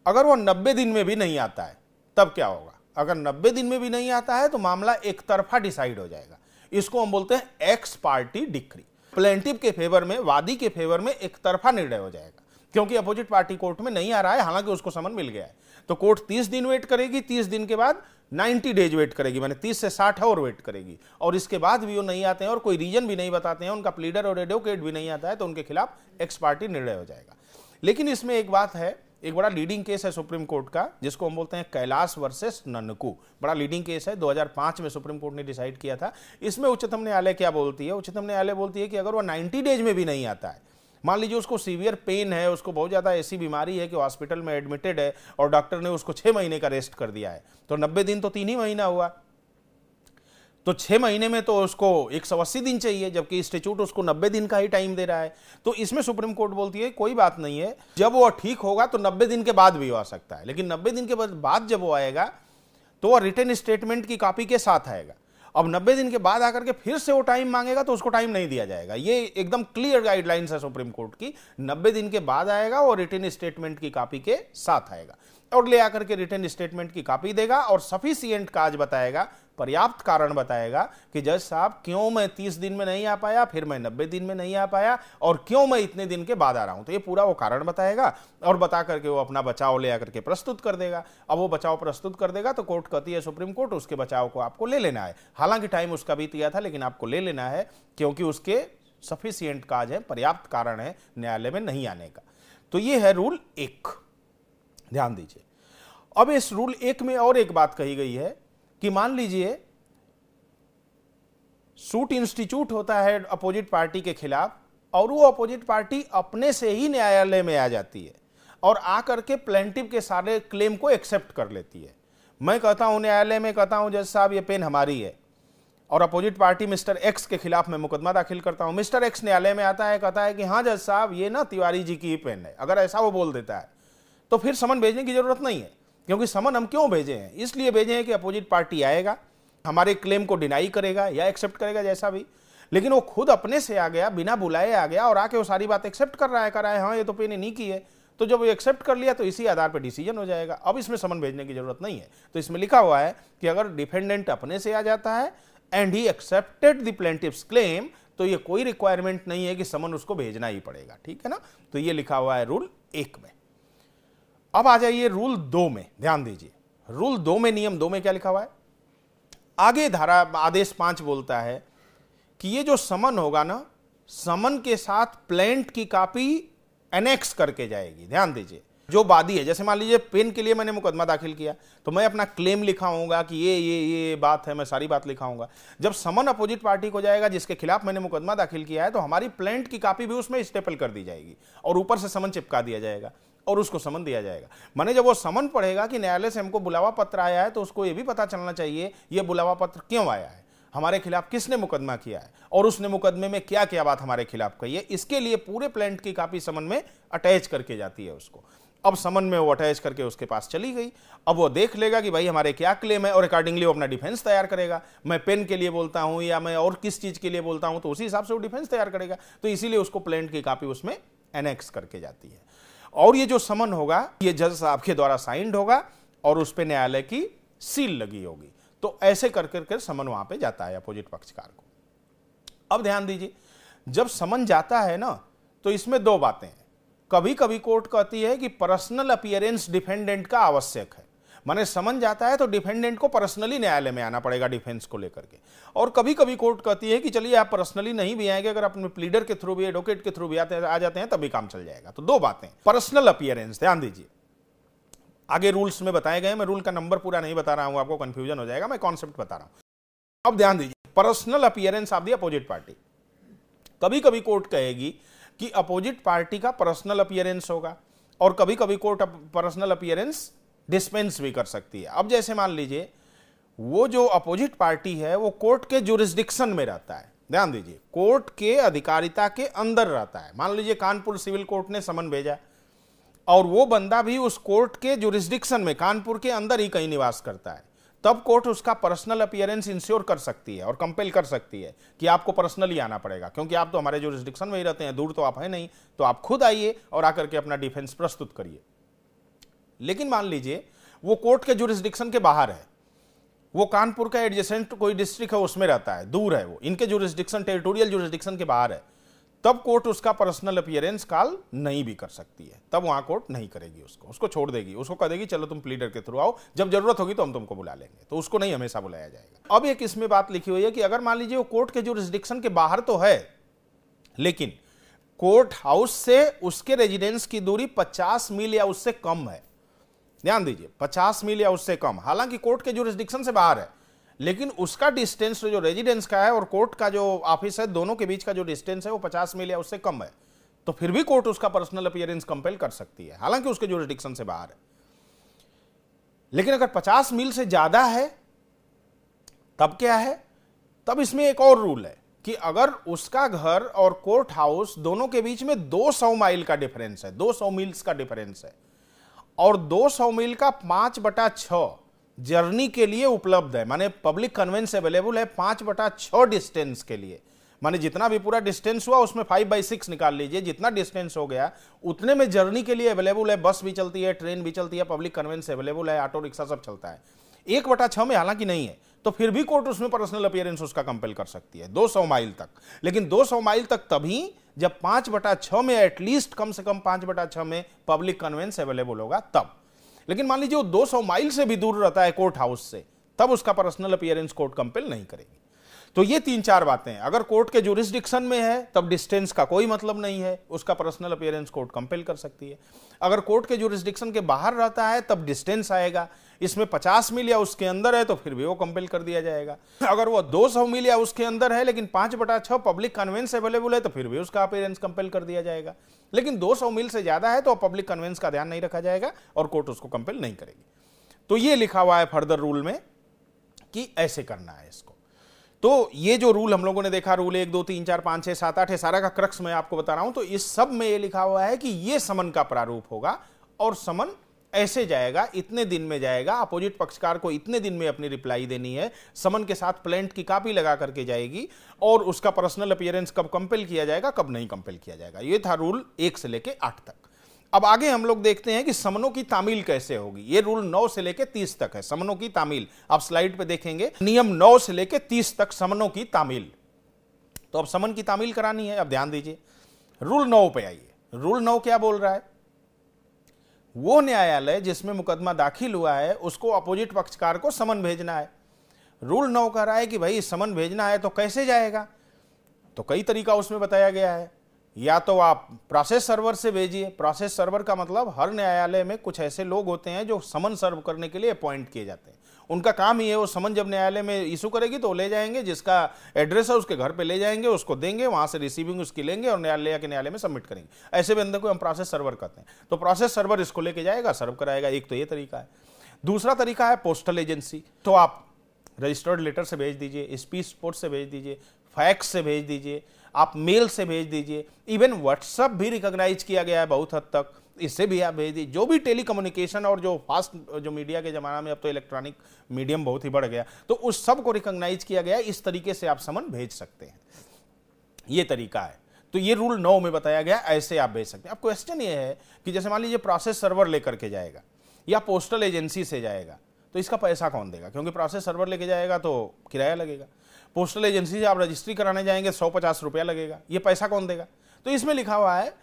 अगर वो नब्बे दिन में भी नहीं आता है तब क्या होगा अगर नब्बे दिन में भी नहीं आता है तो मामला एक तरफा डिसाइड हो जाएगा इसको हम बोलते हैं एक्स पार्टी डिक्री प्लेंटिव के फेवर में वादी के फेवर में एक तरफा निर्णय हो जाएगा क्योंकि अपोजिट पार्टी कोर्ट में नहीं आ रहा है हालांकि उसको समन मिल गया है तो कोर्ट 30 दिन वेट करेगी 30 दिन के बाद 90 डेज वेट करेगी मैंने 30 से 60 और वेट करेगी और इसके बाद भी वो नहीं आते हैं और कोई रीजन भी नहीं बताते हैं उनका प्लीडर और एडवोकेट भी नहीं आता है तो उनके खिलाफ एक्स पार्टी निर्णय हो जाएगा लेकिन इसमें एक बात है एक बड़ा लीडिंग केस है सुप्रीम कोर्ट का जिसको हम बोलते हैं कैलाश वर्सेस ननकू बड़ा लीडिंग केस है 2005 में सुप्रीम कोर्ट ने डिसाइड किया था इसमें उच्चतम न्यायालय क्या बोलती है उच्चतम न्यायालय बोलती है कि अगर वो 90 डेज में भी नहीं आता है मान लीजिए उसको सीवियर पेन है उसको बहुत ज़्यादा ऐसी बीमारी है कि हॉस्पिटल में एडमिटेड है और डॉक्टर ने उसको छः महीने का रेस्ट कर दिया है तो नब्बे दिन तो तीन ही महीना हुआ तो छः महीने में तो उसको एक सौ अस्सी दिन चाहिए जबकि इंस्टीट्यूट उसको नब्बे दिन का ही टाइम दे रहा है तो इसमें सुप्रीम कोर्ट बोलती है कोई बात नहीं है जब वो ठीक होगा तो नब्बे दिन के बाद भी आ सकता है लेकिन नब्बे दिन के बाद जब वो आएगा तो वह रिटर्न स्टेटमेंट की कॉपी के साथ आएगा अब नब्बे दिन के बाद आकर के फिर से वो टाइम मांगेगा तो उसको टाइम नहीं दिया जाएगा ये एकदम क्लियर गाइडलाइंस है सुप्रीम कोर्ट की नब्बे दिन के बाद आएगा और रिटर्न स्टेटमेंट की कॉपी के साथ आएगा और ले आकर के रिटर्न स्टेटमेंट की कॉपी देगा और सफिशियंट काज बताएगा पर्याप्त कारण बताएगा कि जज साहब क्यों मैं तीस दिन में नहीं आ पाया फिर मैं नब्बे दिन में नहीं आ पाया और क्यों मैं इतने दिन के बाद आ रहा हूं तो ये पूरा वो कारण बताएगा और बता करके वो अपना बचाव ले आकर के प्रस्तुत कर देगा अब वो बचाव प्रस्तुत कर देगा तो कोर्ट कहती है सुप्रीम कोर्ट उसके बचाव को आपको ले लेना है हालांकि टाइम उसका बीत गया था लेकिन आपको ले लेना है क्योंकि उसके सफिशियंट काज है पर्याप्त कारण है न्यायालय में नहीं आने का तो ये है रूल एक ध्यान दीजिए अब इस रूल एक में और एक बात कही गई है कि मान लीजिए सूट इंस्टीट्यूट होता है अपोजिट पार्टी के खिलाफ और वो अपोजिट पार्टी अपने से ही न्यायालय में आ जाती है और आकर के प्लेंटिव के सारे क्लेम को एक्सेप्ट कर लेती है मैं कहता हूँ न्यायालय में कहता हूँ जज साहब ये पेन हमारी है और अपोजिट पार्टी मिस्टर एक्स के खिलाफ मैं मुकदमा दाखिल करता हूँ मिस्टर एक्स न्यायालय में आता है कहता है कि हाँ जज साहब ये ना तिवारी जी की ही पेन है अगर ऐसा वो बोल देता है तो फिर समन भेजने की जरूरत नहीं है क्योंकि समन हम क्यों भेजे हैं इसलिए भेजे हैं कि अपोजिट पार्टी आएगा हमारे क्लेम को डिनाई करेगा या एक्सेप्ट करेगा जैसा भी लेकिन वो खुद अपने से आ गया बिना बुलाए आ गया और आके वो सारी बात एक्सेप्ट कर रहा है कर रहा है हाँ ये तो पे ने नहीं की है तो जब वो एक्सेप्ट कर लिया तो इसी आधार पर डिसीजन हो जाएगा अब इसमें समन भेजने की जरूरत नहीं है तो इसमें लिखा हुआ है कि अगर डिफेंडेंट अपने से आ जाता है and he accepted plaintiff's claim तो ये कोई रिक्वायरमेंट नहीं है कि समन उसको भेजना ही पड़ेगा ठीक है ना तो ये लिखा हुआ है रूल एक में अब आ जाइए रूल दो में ध्यान दीजिए रूल दो में नियम दो में क्या लिखा हुआ है आगे धारा आदेश पांच बोलता है कि ये जो समन होगा ना समन के साथ प्लेंट की कापी एनेक्स करके जाएगी ध्यान दीजिए जो वादी है जैसे मान लीजिए पेन के लिए मैंने मुकदमा दाखिल किया तो मैं अपना क्लेम लिखाऊंगा कि ये ये ये बात है मैं सारी बात लिखाऊंगा जब समन अपोजिट पार्टी को जाएगा जिसके खिलाफ मैंने मुकदमा दाखिल किया है तो हमारी प्लेंट की कापी भी उसमें स्टेपल कर दी जाएगी और ऊपर से समन चिपका दिया जाएगा और उसको समन दिया जाएगा माने जब वो समन पढ़ेगा कि न्यायालय से हमको बुलावा पत्र आया है तो उसको ये भी पता चलना चाहिए ये बुलावा पत्र क्यों आया है हमारे खिलाफ किसने मुकदमा किया है और उसने मुकदमे में क्या क्या बात हमारे खिलाफ कही है इसके लिए पूरे प्लेंट की कापी समन में अटैच करके जाती है उसको अब समन में वो अटैच करके उसके पास चली गई अब वो देख लेगा कि भाई हमारे क्या क्लेम है और अकॉर्डिंगली वो अपना डिफेंस तैयार करेगा मैं पेन के लिए बोलता हूँ या मैं और किस चीज़ के लिए बोलता हूँ तो उसी हिसाब से वो डिफेंस तैयार करेगा तो इसीलिए उसको प्लेंट की कापी उसमें एनेक्स करके जाती है और ये जो समन होगा ये जज साहब के द्वारा साइंड होगा और उस पर न्यायालय की सील लगी होगी तो ऐसे कर कर कर समन वहां पे जाता है अपोजिट पक्षकार को अब ध्यान दीजिए जब समन जाता है ना तो इसमें दो बातें हैं कभी कभी कोर्ट कहती है कि पर्सनल अपियरेंस डिफेंडेंट का आवश्यक है माने समन जाता है तो डिफेंडेंट को पर्सनली न्यायालय में आना पड़ेगा डिफेंस को लेकर के और कभी कभी कोर्ट कहती है कि चलिए आप पर्सनली नहीं भी आएंगे अगर अपने प्लीडर के थ्रू भी एडवोकेट के थ्रू भी आते आ जाते हैं तभी काम चल जाएगा तो दो बातें पर्सनल अपियरेंस ध्यान दीजिए आगे रूल्स में बताए गए मैं रूल का नंबर पूरा नहीं बता रहा हूं आपको कंफ्यूजन हो जाएगा मैं कॉन्सेप्ट बता रहा हूं अब ध्यान दीजिए personal appearance of the opposite party कभी कभी कोर्ट कहेगी कि अपोजिट पार्टी का पर्सनल अपियरेंस होगा और कभी कभी कोर्ट पर्सनल अपियरेंस डिस्पेंस भी कर सकती है अब जैसे मान लीजिए वो जो अपोजिट पार्टी है वो कोर्ट के जुरिस्डिक्शन में रहता है ध्यान दीजिए कोर्ट के अधिकारिता के अंदर रहता है मान लीजिए कानपुर सिविल कोर्ट ने समन भेजा और वो बंदा भी उस कोर्ट के जुरिस्डिक्शन में कानपुर के अंदर ही कहीं निवास करता है तब कोर्ट उसका पर्सनल अपियरेंस इंश्योर कर सकती है और कंपेल कर सकती है कि आपको पर्सनली आना पड़ेगा क्योंकि आप तो हमारे जुरिस्डिक्शन में ही रहते हैं दूर तो आप हैं नहीं तो आप खुद आइए और आकर के अपना डिफेंस प्रस्तुत करिए लेकिन मान लीजिए वो कोर्ट के जुरिस्डिक्शन के बाहर है वो कानपुर का एडजेसेंट कोई डिस्ट्रिक्ट है उसमें रहता है दूर है वो इनके जुरिस्डिक्शन टेरिटोरियल जुरिस्डिक्शन के बाहर है तब कोर्ट उसका पर्सनल अपियरेंस कॉल नहीं भी कर सकती है तब वहां कोर्ट नहीं करेगी उसको उसको छोड़ देगी उसको कह देगी चलो तुम प्लीडर के थ्रू आओ जब जरूरत होगी तो हम तुमको बुला लेंगे तो उसको नहीं हमेशा बुलाया जाएगा अब एक इसमें बात लिखी हुई है कि अगर मान लीजिए वो कोर्ट के जुरिस्डिक्शन के बाहर तो है लेकिन कोर्ट हाउस से उसके रेजिडेंस की दूरी पचास मील या उससे कम है ध्यान दीजिए 50 मील या उससे कम हालांकि कोर्ट के जुरिस्डिक्शन से बाहर है लेकिन उसका डिस्टेंस तो जो रेजिडेंस का है और कोर्ट का जो ऑफिस है दोनों के बीच का जो डिस्टेंस है वो पचास मील या उससे कम है तो फिर भी कोर्ट उसका पर्सनल अपियरेंस कंपेल कर सकती है हालांकि उसके जुरिस्डिक्शन से बाहर है लेकिन अगर पचास मील से ज़्यादा है तब क्या है तब इसमें एक और रूल है कि अगर उसका घर और कोर्ट हाउस दोनों के बीच में 200 माइल का डिफरेंस है 200 मील्स का डिफरेंस है और 200 मील का पांच बटा छ जर्नी के लिए उपलब्ध है माने पब्लिक कन्वेंस अवेलेबल है पांच बटा छ डिस्टेंस के लिए माने जितना भी पूरा डिस्टेंस हुआ उसमें फाइव बाई सिक्स निकाल लीजिए जितना डिस्टेंस हो गया उतने में जर्नी के लिए अवेलेबल है बस भी चलती है ट्रेन भी चलती है पब्लिक कन्वेंस अवेलेबल है ऑटो रिक्शा सब चलता है एक बटा छ में हालांकि नहीं है तो फिर भी कोर्ट उसमें पर्सनल अपियरेंस उसका कंपेल कर सकती है 200 माइल तक लेकिन 200 माइल तक तभी जब पांच बटा छह में एटलीस्ट कम से कम पांच बटा छह में पब्लिक कन्वेंस अवेलेबल होगा तब लेकिन मान लीजिए वो 200 माइल से भी दूर रहता है कोर्ट हाउस से तब उसका पर्सनल अपियरेंस कोर्ट कंपेल नहीं करेगी तो ये तीन चार बातें हैं अगर कोर्ट के जुरिस्डिक्शन में है तब डिस्टेंस का कोई मतलब नहीं है उसका पर्सनल अपियरेंस कोर्ट कंपेल कर सकती है अगर कोर्ट के जुरिस्डिक्शन के बाहर रहता है तब डिस्टेंस आएगा इसमें 50 मील या उसके अंदर है तो फिर भी वो कंपेल कर दिया जाएगा अगर वो 200 मील या उसके अंदर है लेकिन पांच बटा छः पब्लिक कन्वेंस अवेलेबल है तो फिर भी उसका अपेयरेंस कंपेल कर दिया जाएगा लेकिन 200 मील से ज़्यादा है तो पब्लिक कन्वेंस का ध्यान नहीं रखा जाएगा और कोर्ट उसको कंपेल नहीं करेगी तो ये लिखा हुआ है फर्दर रूल में कि ऐसे करना है इसको तो ये जो रूल हम लोगों ने देखा रूल एक दो तीन चार पांच छह सात आठ है सारा का क्रक्स मैं आपको बता रहा हूं तो इस सब में ये लिखा हुआ है कि ये समन का प्रारूप होगा और समन ऐसे जाएगा इतने दिन में जाएगा अपोजिट पक्षकार को इतने दिन में अपनी रिप्लाई देनी है समन के साथ प्लेंट की कापी लगा करके जाएगी और उसका पर्सनल अपियरेंस कब कंपेल किया जाएगा कब नहीं कंपेल किया जाएगा ये था रूल एक से लेके आठ तक अब आगे हम लोग देखते हैं कि समनों की तामील कैसे होगी ये रूल 9 से लेकर 30 तक है समनों की तामील आप स्लाइड पे देखेंगे नियम 9 से लेकर 30 तक समनों की तामील तो अब समन की तामील करानी है अब ध्यान दीजिए रूल 9 पे आइए रूल 9 क्या बोल रहा है वो न्यायालय जिसमें मुकदमा दाखिल हुआ है उसको अपोजिट पक्षकार को समन भेजना है रूल नौ कह रहा है कि भाई समन भेजना है तो कैसे जाएगा तो कई तरीका उसमें बताया गया है या तो आप प्रोसेस सर्वर से भेजिए प्रोसेस सर्वर का मतलब हर न्यायालय में कुछ ऐसे लोग होते हैं जो समन सर्व करने के लिए अपॉइंट किए जाते हैं उनका काम ही है वो समन जब न्यायालय में इशू करेगी तो ले जाएंगे जिसका एड्रेस है उसके घर पे ले जाएंगे उसको देंगे वहां से रिसीविंग उसकी लेंगे और न्यायालय के न्यायालय में सबमिट करेंगे ऐसे बंदे को हम प्रोसेस सर्वर कहते हैं तो प्रोसेस सर्वर इसको लेके जाएगा सर्व कराएगा एक तो ये तरीका है दूसरा तरीका है पोस्टल एजेंसी तो आप रजिस्टर्ड लेटर से भेज दीजिए स्पीच पोस्ट से भेज दीजिए फैक्स से भेज दीजिए आप मेल से भेज दीजिए इवन व्हाट्सअप भी रिकॉग्नाइज किया गया है बहुत हद तक इससे भी आप भेज दीजिए जो भी टेलीकम्युनिकेशन और जो फास्ट जो मीडिया के ज़माना में अब तो इलेक्ट्रॉनिक मीडियम बहुत ही बढ़ गया तो उस सब को रिकॉग्नाइज किया गया इस तरीके से आप समन भेज सकते हैं ये तरीका है तो ये रूल नौ में बताया गया ऐसे आप भेज सकते हैं अब क्वेश्चन ये है कि जैसे मान लीजिए प्रोसेस सर्वर लेकर के जाएगा या पोस्टल एजेंसी से जाएगा तो इसका पैसा कौन देगा क्योंकि प्रोसेस सर्वर लेके जाएगा तो किराया लगेगा पोस्टल एजेंसी से आप रजिस्ट्री कराने जाएंगे सौ पचास रुपया लगेगा ये पैसा कौन देगा तो इसमें लिखा हुआ है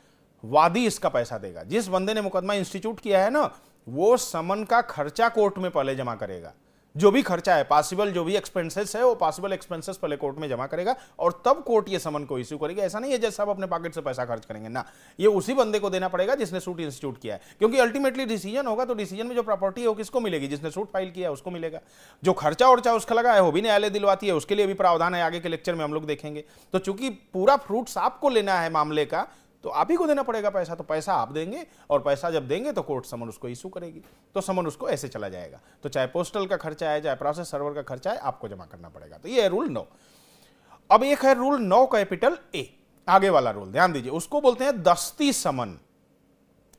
वादी इसका पैसा देगा जिस बंदे ने मुकदमा इंस्टीट्यूट किया है ना वो समन का खर्चा कोर्ट में पहले जमा करेगा जो भी खर्चा है पॉसिबल जो भी एक्सपेंसेस है वो पॉसिबल एक्सपेंसेस पहले कोर्ट में जमा करेगा और तब कोर्ट ये समन को इश्यू करेगा ऐसा नहीं है जैसे आप अपने पॉकेट से पैसा खर्च करेंगे ना ये उसी बंदे को देना पड़ेगा जिसने सूट इंस्टीट्यूट किया है क्योंकि अल्टीमेटली डिसीजन होगा तो डिसीजन में जो प्रॉपर्टी है वो किसको मिलेगी जिसने सूट फाइल किया है उसको मिलेगा जो खर्चा उर्चा उसका लगा है वो भी न्यायालय दिलवाती है उसके लिए भी प्रावधान है आगे के लेक्चर में हम लोग देखेंगे तो चूंकि पूरा फ्रूट्स आपको लेना है मामले का तो आप ही को देना पड़ेगा पैसा तो पैसा आप देंगे और पैसा जब देंगे तो कोर्ट समन उसको इशू करेगी तो समन उसको ऐसे चला जाएगा तो चाहे पोस्टल का खर्चा है चाहे प्रोसेस सर्वर का खर्चा है आपको जमा करना पड़ेगा तो ये है रूल नौ अब एक है रूल नौ कैपिटल ए आगे वाला रूल ध्यान दीजिए उसको बोलते हैं दस्ती समन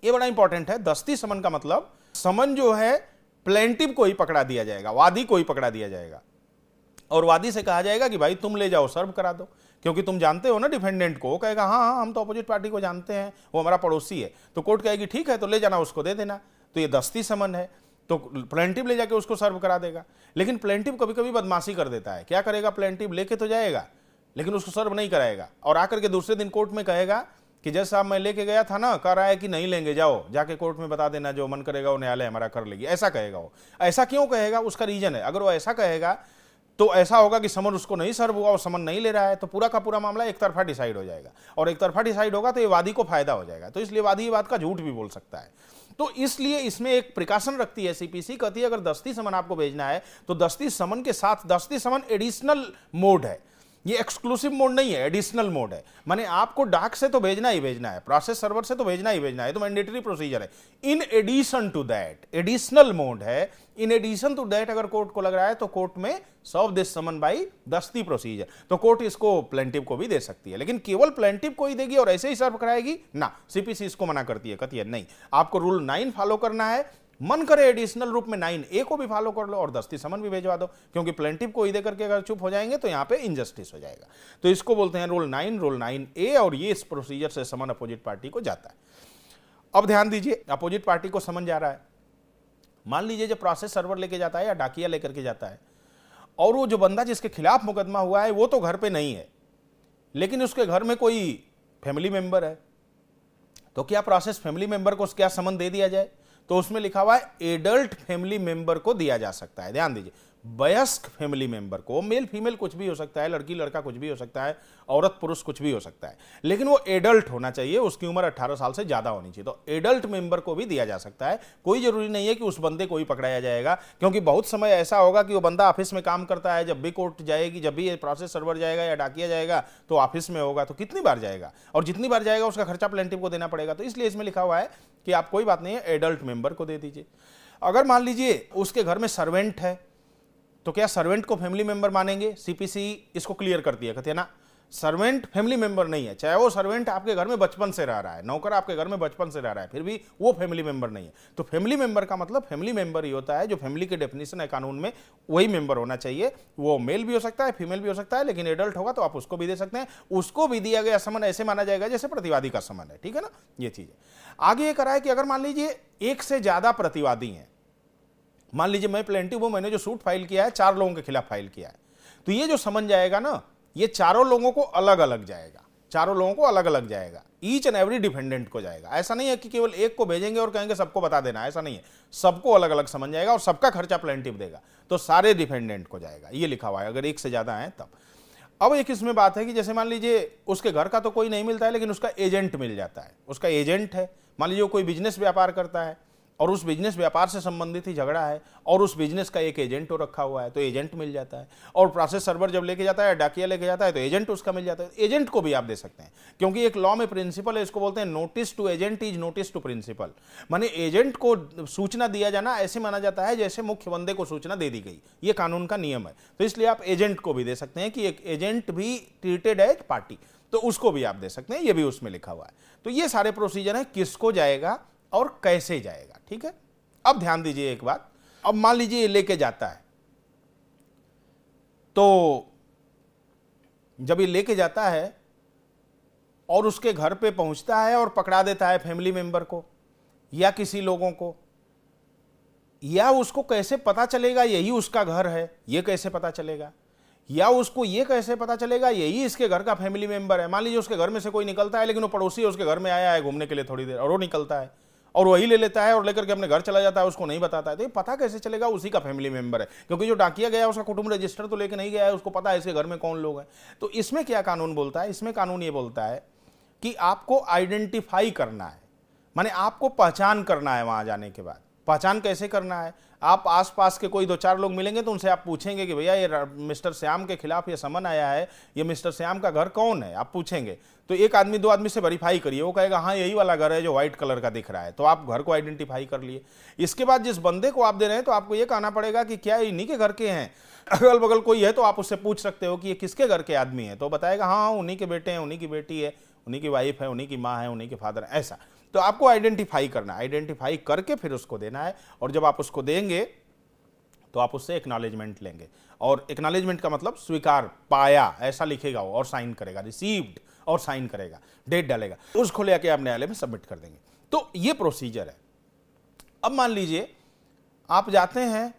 ये बड़ा इंपॉर्टेंट है दस्ती समन का मतलब समन जो है प्लेंटिव को ही पकड़ा दिया जाएगा वादी को ही पकड़ा दिया जाएगा और वादी से कहा जाएगा कि भाई तुम ले जाओ सर्व करा दो क्योंकि तुम जानते हो ना डिफेंडेंट को कहेगा हाँ हाँ हम तो अपोजिट पार्टी को जानते हैं वो हमारा पड़ोसी है तो कोर्ट कहेगी ठीक है तो ले जाना उसको दे देना तो ये दस्ती समन है तो प्लेंटिव ले जाके उसको सर्व करा देगा लेकिन प्लेंटिव कभी कभी बदमाशी कर देता है क्या करेगा प्लेंटिव लेके तो जाएगा लेकिन उसको सर्व नहीं कराएगा और आकर के दूसरे दिन कोर्ट में कहेगा कि जज साहब मैं लेके गया था ना कह रहा है कि नहीं लेंगे जाओ जाके कोर्ट में बता देना जो मन करेगा वो न्यायालय हमारा कर लेगी ऐसा कहेगा वो ऐसा क्यों कहेगा उसका रीजन है अगर वो ऐसा कहेगा तो ऐसा होगा कि समन उसको नहीं सर्व हुआ और समन नहीं ले रहा है तो पूरा का पूरा मामला एक तरफा डिसाइड हो जाएगा और एक तरफा डिसाइड होगा तो ये वादी को फायदा हो जाएगा तो इसलिए वादी ये बात का झूठ भी बोल सकता है तो इसलिए इसमें एक प्रिकॉशन रखती है सीपीसी कहती है अगर दस्ती समन आपको भेजना है तो दस्ती समन के साथ दस्ती समन एडिशनल मोड है ये एक्सक्लूसिव मोड नहीं है एडिशनल मोड है माने आपको डाक से तो भेजना ही भेजना है प्रोसेस सर्वर से तो भेजना ही भेजना है तो मैंडेटरी प्रोसीजर है in addition to that additional mode है इन एडिशन टू दैट अगर कोर्ट को लग रहा है तो court may serve this summon by दस्ती प्रोसीजर तो कोर्ट इसको प्लेंटिव को भी दे सकती है लेकिन केवल प्लेंटिव को ही देगी और ऐसे ही सर्व कराएगी ना सीपीसी इसको मना करती है कहती है नहीं आपको रूल नाइन फॉलो करना है मन करे एडिशनल रूप में नाइन ए को भी फॉलो कर लो और दस्ती समन भी भेजवा दो क्योंकि प्लेंटिव को दे करके अगर चुप हो जाएंगे तो यहाँ पे इनजस्टिस हो जाएगा तो इसको बोलते हैं rule nine rule nine A और ये इस प्रोसीजर से समन अपोजिट पार्टी को जाता है अब ध्यान दीजिए अपोजिट पार्टी को समन जा रहा है मान लीजिए जब प्रोसेस सर्वर लेके जाता है या डाकिया लेकर के जाता है और वो जो बंदा जिसके खिलाफ मुकदमा हुआ है वो तो घर पे नहीं है लेकिन उसके घर में कोई फैमिली मेंबर है तो क्या प्रोसेस फैमिली मेंबर को क्या समन दे दिया जाए तो उसमें लिखा हुआ है एडल्ट फैमिली मेंबर को दिया जा सकता है ध्यान दीजिए वयस्क फैमिली मेंबर को मेल फीमेल कुछ भी हो सकता है लड़की लड़का कुछ भी हो सकता है औरत पुरुष कुछ भी हो सकता है लेकिन वो एडल्ट होना चाहिए उसकी उम्र 18 साल से ज़्यादा होनी चाहिए तो एडल्ट मेंबर को भी दिया जा सकता है कोई ज़रूरी नहीं है कि उस बंदे को ही पकड़ाया जाएगा क्योंकि बहुत समय ऐसा होगा कि वो बंदा ऑफिस में काम करता है जब भी कोर्ट जाएगी जब भी प्रोसेस सर्वर जाएगा या डाकिया जाएगा तो ऑफिस में होगा तो कितनी बार जाएगा और जितनी बार जाएगा उसका खर्चा प्लेंटिव को देना पड़ेगा तो इसलिए इसमें लिखा हुआ है कि आप कोई बात नहीं है एडल्ट मेंबर को दे दीजिए अगर मान लीजिए उसके घर में सर्वेंट है तो क्या सर्वेंट को फैमिली मेंबर मानेंगे सीपीसी इसको क्लियर कर दिया कहते हैं ना सर्वेंट फैमिली मेंबर नहीं है चाहे वो सर्वेंट आपके घर में बचपन से रह रहा है नौकर आपके घर में बचपन से रह रहा है फिर भी वो फैमिली मेंबर नहीं है तो फैमिली मेंबर का मतलब फैमिली मेंबर ही होता है जो फैमिली के डेफिनेशन है कानून में वही मेंबर होना चाहिए वो मेल भी हो सकता है फीमेल भी हो सकता है लेकिन एडल्ट होगा तो आप उसको भी दे सकते हैं उसको भी दिया गया समन ऐसे माना जाएगा जैसे प्रतिवादी का समन है ठीक है ना ये चीज़ है आगे ये करा है कि अगर मान लीजिए एक से ज़्यादा प्रतिवादी हैं मान लीजिए मैं प्लेंटिव हूं मैंने जो सूट फाइल किया है चार लोगों के खिलाफ फाइल किया है तो ये जो समझ जाएगा ना ये चारों लोगों को अलग अलग जाएगा चारों लोगों को अलग अलग जाएगा ईच एंड एवरी डिफेंडेंट को जाएगा ऐसा नहीं है कि केवल एक को भेजेंगे और कहेंगे सबको बता देना ऐसा नहीं है सबको अलग अलग समझ जाएगा और सबका खर्चा प्लेंटिव देगा तो सारे डिफेंडेंट को जाएगा ये लिखा हुआ है अगर एक से ज़्यादा है तब अब एक इसमें बात है कि जैसे मान लीजिए उसके घर का तो कोई नहीं मिलता है लेकिन उसका एजेंट मिल जाता है उसका एजेंट है मान लीजिए कोई बिजनेस व्यापार करता है और उस बिजनेस व्यापार से संबंधित ही झगड़ा है और उस बिजनेस का एक एजेंट हो रखा हुआ है तो एजेंट मिल जाता है और प्रोसेस सर्वर जब लेके जाता है डाकिया लेके जाता है तो एजेंट उसका मिल जाता है तो एजेंट को भी आप दे सकते हैं क्योंकि एक लॉ में प्रिंसिपल है इसको बोलते हैं notice to agent is notice to principal माने एजेंट को सूचना दिया जाना ऐसे माना जाता है जैसे मुख्य बंदे को सूचना दे दी गई ये कानून का नियम है तो इसलिए आप एजेंट को भी दे सकते हैं कि एक एजेंट भी ट्रीटेड है पार्टी तो उसको भी आप दे सकते हैं ये भी उसमें लिखा हुआ है तो ये सारे प्रोसीजर हैं किसको जाएगा और कैसे जाएगा ठीक है अब ध्यान दीजिए एक बात अब मान लीजिए लेके जाता है तो जब ये लेके जाता है और उसके घर पे पहुंचता है और पकड़ा देता है फैमिली मेंबर को या किसी लोगों को या उसको कैसे पता चलेगा यही उसका घर है ये कैसे पता चलेगा या उसको ये कैसे पता चलेगा यही इसके घर का फैमिली मेंबर है मान लीजिए उसके घर में से कोई निकलता है लेकिन वो पड़ोसी उसके घर में आया है घूमने के लिए थोड़ी देर और वो निकलता है और वही ले लेता है और लेकर के अपने घर चला जाता है उसको नहीं बताता है तो ये पता कैसे चलेगा उसी का फैमिली मेंबर है क्योंकि जो डाकिया गया उसका कुटुंब रजिस्टर तो लेके नहीं गया है उसको पता है इसके घर में कौन लोग हैं तो इसमें क्या कानून बोलता है इसमें कानून ये बोलता है कि आपको आइडेंटिफाई करना है माने आपको पहचान करना है वहाँ जाने के बाद पहचान कैसे करना है आप आसपास के कोई दो चार लोग मिलेंगे तो उनसे आप पूछेंगे कि भैया ये मिस्टर श्याम के खिलाफ ये समन आया है ये मिस्टर श्याम का घर कौन है आप पूछेंगे तो एक आदमी दो आदमी से वेरीफाई करिए वो कहेगा हाँ यही वाला घर है जो व्हाइट कलर का दिख रहा है तो आप घर को आइडेंटिफाई कर लिए इसके बाद जिस बंदे को आप दे रहे हैं तो आपको ये कहना पड़ेगा कि क्या इन्हीं के घर के हैं अगल बगल कोई है तो आप उससे पूछ सकते हो कि ये किसके घर के आदमी है तो बताएगा हाँ, हाँ उन्हीं के बेटे हैं उन्हीं की बेटी है उन्हीं की वाइफ है उन्हीं की माँ है उन्हीं के फादर है ऐसा तो आपको आइडेंटिफाई करना है आइडेंटिफाई करके फिर उसको देना है और जब आप उसको देंगे तो आप उससे एक्नॉलेजमेंट लेंगे और एक्नॉलेजमेंट का मतलब स्वीकार पाया ऐसा लिखेगा वो और साइन करेगा रिसीव्ड और साइन करेगा डेट डालेगा उसको लेके आप न्यायालय में सबमिट कर देंगे तो ये प्रोसीजर है अब मान लीजिए आप जाते हैं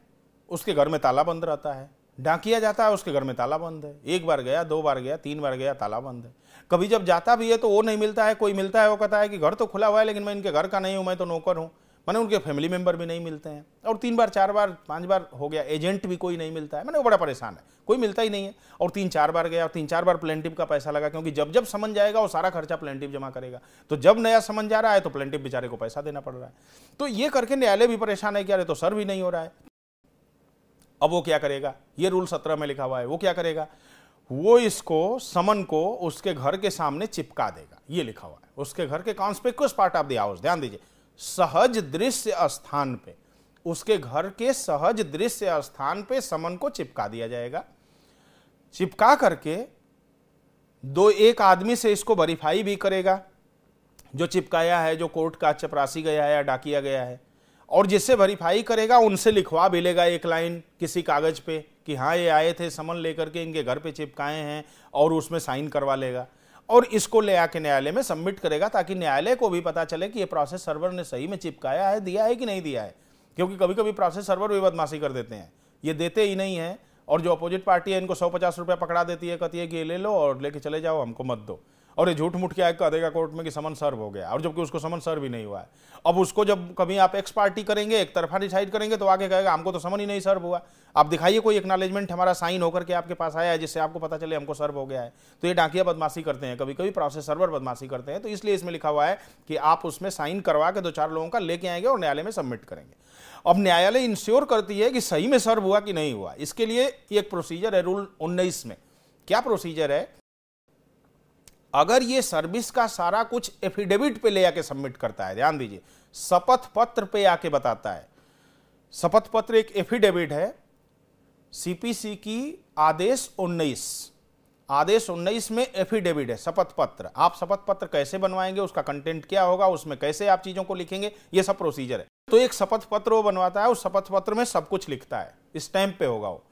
उसके घर में ताला बंद रहता है डाकिया जाता है उसके घर में ताला बंद है एक बार गया दो बार गया तीन बार गया ताला बंद है कभी जब जाता भी है तो वो नहीं मिलता है कोई मिलता है वो कहता है कि घर तो खुला हुआ है लेकिन मैं इनके घर का नहीं हूँ मैं तो नौकर हूँ मैंने उनके फैमिली मेम्बर भी नहीं मिलते हैं और तीन बार चार बार पाँच बार हो गया एजेंट भी कोई नहीं मिलता है मैंने वो बड़ा परेशान है कोई मिलता ही नहीं है और तीन चार बार गया और तीन चार बार प्लेंटिव का पैसा लगा क्योंकि जब जब समझ जाएगा वो सारा खर्चा प्लेंटिव जमा करेगा तो जब नया समझ जा रहा है तो प्लेंटिव बेचारे को पैसा देना पड़ रहा है तो ये करके न्यायालय भी परेशान है कि अरे तो सर भी नहीं हो रहा है अब वो क्या करेगा ये रूल सत्रह में लिखा हुआ है वो क्या करेगा वो इसको समन को उसके घर के सामने चिपका देगा ये लिखा हुआ है उसके घर के conspicuous part of the house ध्यान दीजिए सहज दृश्य स्थान पे उसके घर के सहज दृश्य स्थान पे समन को चिपका दिया जाएगा चिपका करके दो एक आदमी से इसको वेरीफाई भी करेगा जो चिपकाया है जो कोर्ट का चपरासी गया है या डाकिया गया है और जिससे वेरीफाई करेगा उनसे लिखवा भी लेगा एक लाइन किसी कागज़ पे कि हाँ ये आए थे समन लेकर के इनके घर पे चिपकाए हैं और उसमें साइन करवा लेगा और इसको ले आके न्यायालय में सबमिट करेगा ताकि न्यायालय को भी पता चले कि ये प्रोसेस सर्वर ने सही में चिपकाया है दिया है कि नहीं दिया है क्योंकि कभी कभी प्रोसेस सर्वर भी बदमाशी कर देते हैं ये देते ही नहीं है और जो अपोजिट पार्टी है इनको सौ पचास रुपया पकड़ा देती है कहती है कि ये ले लो और लेके चले जाओ हमको मत दो और ये झूठ मूठ के आए कह देगा कोर्ट में कि समन सर्व हो गया और जबकि उसको समन सर्व ही नहीं हुआ है अब उसको जब कभी आप एक्स पार्टी करेंगे एक तरफा डिसाइड करेंगे तो आगे कहेगा हमको तो समन ही नहीं सर्व हुआ आप दिखाइए कोई एक्नॉलेजमेंट हमारा साइन होकर के आपके पास आया है जिससे आपको पता चले हमको सर्व हो गया है तो ये डांकिया बदमाशी करते हैं कभी कभी प्रोसेस सर्वर बदमाशी करते हैं तो इसलिए इसमें लिखा हुआ है कि आप उसमें साइन करवा के दो चार लोगों का लेके आएंगे और न्यायालय में सबमिट करेंगे अब न्यायालय इंश्योर करती है कि सही में सर्व हुआ कि नहीं हुआ इसके लिए एक प्रोसीजर है रूल उन्नीस में क्या प्रोसीजर है अगर ये सर्विस का सारा कुछ एफिडेविट पे ले आके सबमिट करता है ध्यान दीजिए शपथ पत्र पे आके बताता है शपथ पत्र एक एफिडेविट है सीपीसी की आदेश 19 आदेश 19 में एफिडेविट है शपथ पत्र आप शपथ पत्र कैसे बनवाएंगे उसका कंटेंट क्या होगा उसमें कैसे आप चीजों को लिखेंगे ये सब प्रोसीजर है तो एक शपथ पत्र वो बनवाता है उस शपथ पत्र में सब कुछ लिखता है स्टैंप पे होगा वो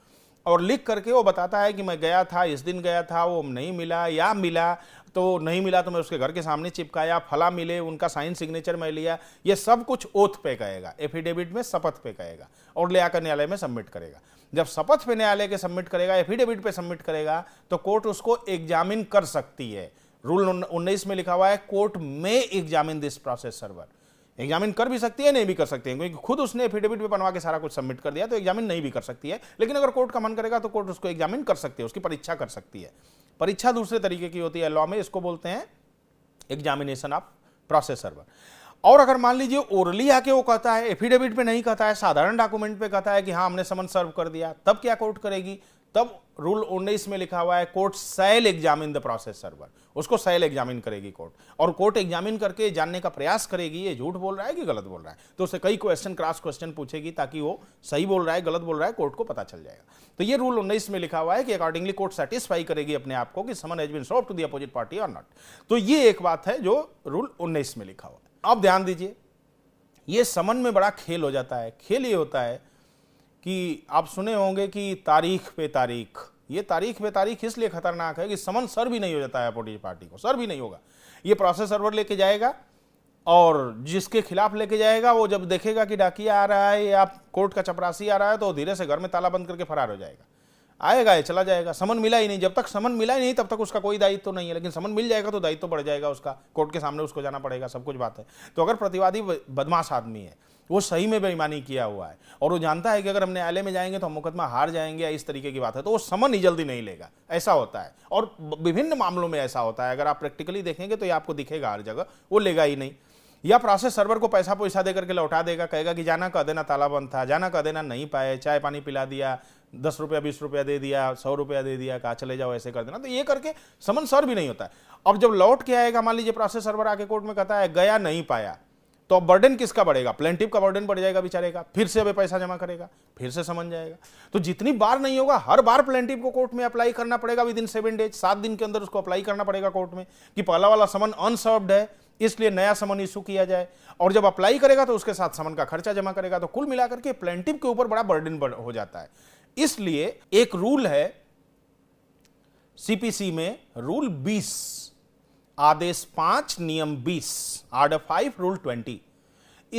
और लिख करके वो बताता है कि मैं गया था इस दिन गया था वो नहीं मिला या मिला तो नहीं मिला तो मैं उसके घर के सामने चिपकाया फला मिले उनका साइन सिग्नेचर मैं लिया ये सब कुछ ओथ पे कहेगा एफिडेविट में शपथ पे कहेगा और ले आकर न्यायालय में सबमिट करेगा जब शपथ पे न्यायालय के सबमिट करेगा एफिडेविट पे सबमिट करेगा तो कोर्ट उसको एग्जामिन कर सकती है रूल उन्नीस में लिखा हुआ है court may examine this process server examine कर भी सकती है नहीं भी कर सकती है क्योंकि खुद उसने एफिडेविट पे बनवा के सारा कुछ सबमिट कर दिया तो एग्जामिन नहीं भी कर सकती है लेकिन अगर कोर्ट का मन करेगा तो कोर्ट उसको एग्जामिन कर सकती है उसकी परीक्षा कर सकती है परीक्षा दूसरे तरीके की होती है लॉ में इसको बोलते हैं एग्जामिनेशन ऑफ प्रोसेस सर्वर और अगर मान लीजिए ओरली आके वो कहता है एफिडेविट पे नहीं कहता है साधारण डॉक्यूमेंट पे कहता है कि हाँ हमने समन सर्व कर दिया तब क्या कोर्ट करेगी तब रूल 19 में लिखा हुआ है court shall examine the process server उसको सेल एग्जामिन करेगी कोर्ट और कोर्ट एग्जामिन करके जानने का प्रयास करेगी ये झूठ बोल रहा है कि गलत बोल रहा है तो उसे कई क्वेश्चन क्रॉस क्वेश्चन पूछेगी ताकि वो सही बोल रहा है गलत बोल रहा है कोर्ट को पता चल जाएगा तो ये रूल उन्नीस में लिखा हुआ है कि अकॉर्डिंगली कोर्ट सेटिस्फाई करेगी अपने आप को कि summon has been served to the opposite party और नॉट तो ये एक बात है जो रूल उन्नीस में लिखा हुआ है अब ध्यान दीजिए ये समन में बड़ा खेल हो जाता है खेल ये होता है कि आप सुने होंगे कि तारीख पे तारीख ये तारीख पे तारीख इसलिए खतरनाक है कि समन सर भी नहीं हो जाता है पोलिटिकल पार्टी को सर भी नहीं होगा ये प्रोसेस सर्वर लेके जाएगा और जिसके खिलाफ लेके जाएगा वो जब देखेगा कि डाकिया आ रहा है या कोर्ट का चपरासी आ रहा है तो धीरे से घर में ताला बंद करके फरार हो जाएगा आएगा ये चला जाएगा समन मिला ही नहीं जब तक समन मिला ही नहीं तब तक उसका कोई दायित्व तो नहीं है लेकिन समन मिल जाएगा तो दायित्व तो बढ़ जाएगा उसका कोर्ट के सामने उसको जाना पड़ेगा सब कुछ बात है तो अगर प्रतिवादी बदमाश आदमी है वो सही में बेईमानी किया हुआ है और वो जानता है कि अगर हम न्यायालय में जाएंगे तो हम मुकदमा हार जाएंगे या इस तरीके की बात है तो वो समन ही जल्दी नहीं लेगा ऐसा होता है और विभिन्न मामलों में ऐसा होता है अगर आप प्रैक्टिकली देखेंगे तो ये आपको दिखेगा हर जगह वो लेगा ही नहीं या प्रोसेस सर्वर को पैसा पैसा दे करके लौटा देगा कहेगा कि जाना कह देना ताला बंद था जाना कह देना नहीं पाए चाय पानी पिला दिया दस रुपया बीस रुपया दे दिया सौ रुपया दे दिया कहा चले जाओ ऐसे कर देना तो ये करके समन सर भी नहीं होता अब जब लौट के आएगा मान लीजिए प्रोसेस सर्वर आके कोर्ट में कहता है गया नहीं पाया तो अब बर्डन किसका बढ़ेगा प्लेंटिव का बर्डन बढ़ जाएगा बेचारे का फिर से अब पैसा जमा करेगा फिर से समझ जाएगा तो जितनी बार नहीं होगा हर बार प्लेंटिव को कोर्ट में अप्लाई करना पड़ेगा विद इन सेवन डेज सात दिन के अंदर उसको अप्लाई करना पड़ेगा कोर्ट में कि पहला वाला समन अनसर्व्ड है इसलिए नया समन इशू किया जाए और जब अप्लाई करेगा तो उसके साथ समन का खर्चा जमा करेगा तो कुल मिलाकर के प्लेंटिव के ऊपर बड़ा बर्डन हो जाता है इसलिए एक रूल है सीपीसी में रूल बीस आदेश पांच नियम बीस आर्डर फाइव रूल ट्वेंटी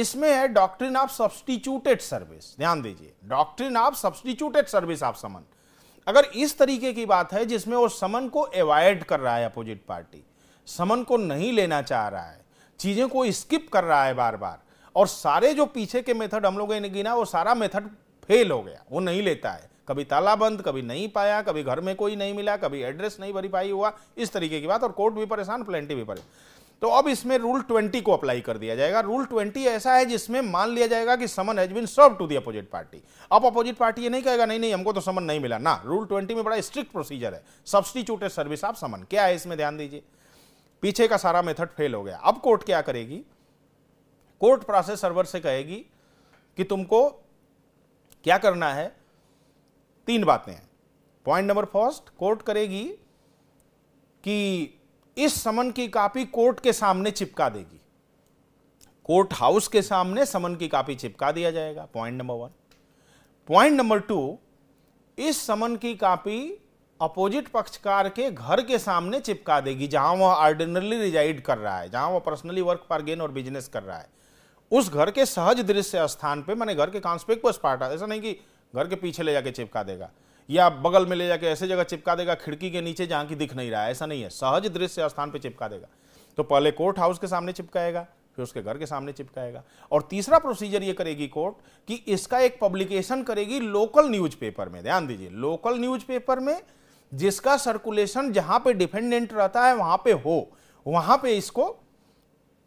इसमें है डॉक्ट्रिन ऑफ सब्सटीट्यूटेड सर्विस ध्यान दीजिए doctrine of substituted service of summon अगर इस तरीके की बात है जिसमें वो समन को एवॉइड कर रहा है अपोजिट पार्टी समन को नहीं लेना चाह रहा है चीजें को स्किप कर रहा है बार बार और सारे जो पीछे के मेथड हम लोगों ने गिना वो सारा मेथड फेल हो गया वो नहीं लेता है कभी तालाबंद कभी नहीं पाया कभी घर में कोई नहीं मिला कभी एड्रेस नहीं भरी पाई हुआ इस तरीके की बात और कोर्ट भी परेशान प्लेंटी भी परेशान तो अब इसमें रूल ट्वेंटी को अप्लाई कर दिया जाएगा रूल ट्वेंटी ऐसा है जिसमें मान लिया जाएगा कि summon has been served to the opposite party अब अपोजिट पार्टी ये नहीं कहेगा नहीं नहीं हमको तो समन नहीं मिला ना रूल ट्वेंटी में बड़ा स्ट्रिक्ट प्रोसीजर है सब्सटीट्यूटेड सर्विस ऑफ समन क्या है इसमें ध्यान दीजिए पीछे का सारा मेथड फेल हो गया अब कोर्ट क्या करेगी कोर्ट प्रोसेस सर्वर से कहेगी कि तुमको क्या करना है तीन बातें हैं पॉइंट नंबर फर्स्ट कोर्ट करेगी कि इस समन की कापी कोर्ट के सामने चिपका देगी कोर्ट हाउस के सामने समन की कापी चिपका दिया जाएगा point number one point number two इस समन की कॉपी अपोजिट पक्षकार के घर के सामने चिपका देगी जहां वह ऑर्डिनरली रिजाइड कर रहा है जहां वह पर्सनली वर्क फॉर गेन और बिजनेस कर रहा है उस घर के सहज दृश्य स्थान पे मैंने घर के कॉन्स्पेक्ट पर ऐसा नहीं कि घर के पीछे ले जाके चिपका देगा या बगल में ले जाके ऐसे जगह चिपका देगा खिड़की के नीचे जहाँ की दिख नहीं रहा है ऐसा नहीं है सहज दृश्य स्थान पर चिपका देगा तो पहले कोर्ट हाउस के सामने चिपकाएगा फिर उसके घर के सामने चिपकाएगा और तीसरा प्रोसीजर ये करेगी कोर्ट कि इसका एक पब्लिकेशन करेगी लोकल पेपर में ध्यान दीजिए लोकल पेपर में जिसका सर्कुलेशन जहां पे डिपेंडेंट रहता है वहां पे हो वहां पे इसको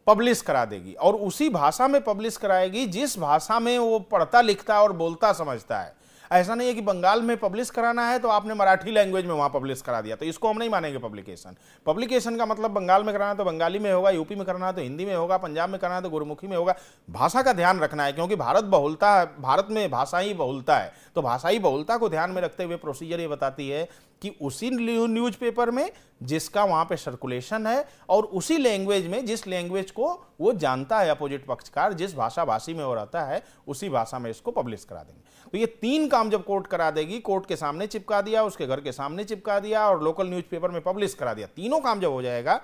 पब्लिश करा देगी और उसी भाषा में पब्लिश कराएगी जिस भाषा में वो पढ़ता लिखता और बोलता समझता है ऐसा नहीं है कि बंगाल में पब्लिश कराना है तो आपने मराठी लैंग्वेज में वहाँ पब्लिश करा दिया तो इसको हम नहीं मानेंगे पब्लिकेशन पब्लिकेशन का मतलब बंगाल में कराना तो बंगाली में होगा यूपी में करना है तो हिंदी में होगा पंजाब में करना है तो गुरुमुखी में होगा भाषा का ध्यान रखना है क्योंकि भारत बहुलता है भारत में भाषा ही बहुलता है तो भाषा ही बहुलता को ध्यान में रखते हुए प्रोसीजर ये बताती है कि उसी न्यूज़पेपर में जिसका वहाँ पे सर्कुलेशन है और उसी लैंग्वेज में जिस लैंग्वेज को वो जानता है अपोजिट पक्षकार जिस भाषा भाषी में वो रहता है उसी भाषा में इसको पब्लिश करा देंगे तो ये तीन काम जब कोर्ट करा देगी कोर्ट के सामने चिपका दिया उसके घर के सामने चिपका दिया और लोकल न्यूज़पेपर में पब्लिश करा दिया तीनों काम जब हो जाएगा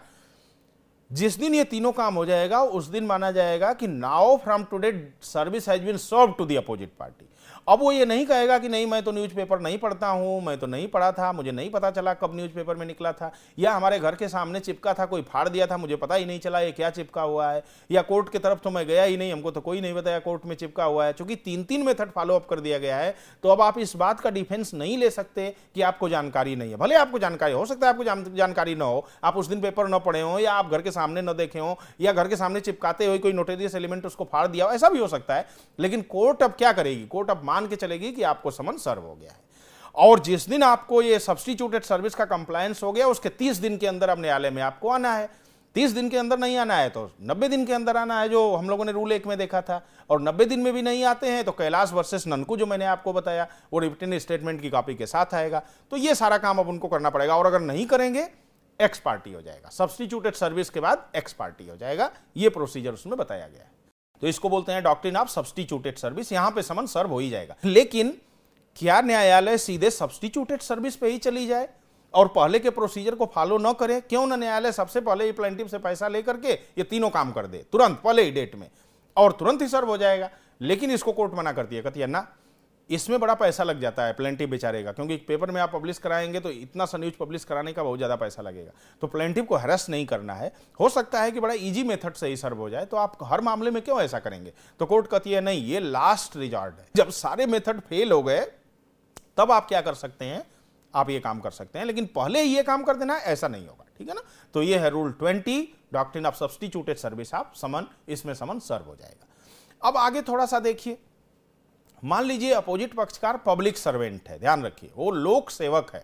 जिस दिन ये तीनों काम हो जाएगा उस दिन माना जाएगा कि now from today service has been served to the opposite party अब वो ये नहीं कहेगा कि नहीं मैं तो न्यूज़पेपर नहीं पढ़ता हूँ मैं तो नहीं पढ़ा था मुझे नहीं पता चला कब न्यूज़पेपर में निकला था या हमारे घर के सामने चिपका था कोई फाड़ दिया था मुझे पता ही नहीं चला ये क्या चिपका हुआ है या कोर्ट की तरफ तो मैं गया ही नहीं हमको तो कोई नहीं बताया कोर्ट में चिपका हुआ है चूंकि तीन तीन मेथड फॉलोअप कर दिया गया है तो अब आप इस बात का डिफेंस नहीं ले सकते कि आपको जानकारी नहीं है भले आपको जानकारी हो सकता है आपको जानकारी ना हो आप उस दिन पेपर न पढ़े हो या आप घर के सामने न देखे हो या घर के सामने चिपकाते हुए कोई नोटेरियस एलिमेंट उसको फाड़ दिया हो ऐसा भी हो सकता है लेकिन कोर्ट अब क्या करेगी कोर्ट अब मान मान के चलेगी कि आपको समन सर्व हो गया है और जिस दिन आपको ये सब्सटीट्यूटेड सर्विस का कंप्लायंस हो गया उसके तीस दिन के अंदर अब न्यायालय में आपको आना है तीस दिन के अंदर नहीं आना है तो नब्बे दिन के अंदर आना है जो हम लोगों ने रूल एक में देखा था और नब्बे दिन में भी नहीं आते हैं तो कैलाश वर्सेस ननकू जो मैंने आपको बताया वो रिटर्न स्टेटमेंट की कॉपी के साथ आएगा तो ये सारा काम अब उनको करना पड़ेगा और अगर नहीं करेंगे एक्स पार्टी हो जाएगा सब्सटीट्यूटेड सर्विस के बाद एक्स पार्टी हो जाएगा ये प्रोसीजर उसमें बताया गया है तो इसको बोलते हैं डॉक्ट्रिन ऑफ सब्सटीट्यूटेड सर्विस यहां पे समन सर्व हो ही जाएगा लेकिन क्या न्यायालय सीधे सब्सटीट्यूटेड सर्विस पे ही चली जाए और पहले के प्रोसीजर को फॉलो न करे क्यों ना न्यायालय सबसे पहले ये प्लेंटिव से पैसा लेकर के ये तीनों काम कर दे तुरंत पहले ही डेट में और तुरंत ही सर्व हो जाएगा लेकिन इसको कोर्ट मना करती है कहती है ना इसमें बड़ा पैसा लग जाता है प्लेंटिव बेचारे का क्योंकि पेपर में आप पब्लिश कराएंगे तो इतना न्यूज पब्लिश कराने का बहुत ज़्यादा पैसा लगेगा तो प्लेंटिव को हरस नहीं करना है हो सकता है कि बड़ा इजी मेथड से ही सर्व हो जाए तो आप हर मामले में क्यों ऐसा करेंगे तो कोर्ट कहती है नहीं ये लास्ट रिजॉर्ट है जब सारे मेथड फेल हो गए तब आप क्या कर सकते हैं आप ये काम कर सकते हैं लेकिन पहले ये काम कर देना ऐसा नहीं होगा ठीक है ना तो ये है rule twenty doctrine of substituted service आप समन इसमें समन सर्व हो जाएगा अब आगे थोड़ा सा देखिए मान लीजिए अपोजिट पक्षकार पब्लिक सर्वेंट है ध्यान रखिए वो लोक सेवक है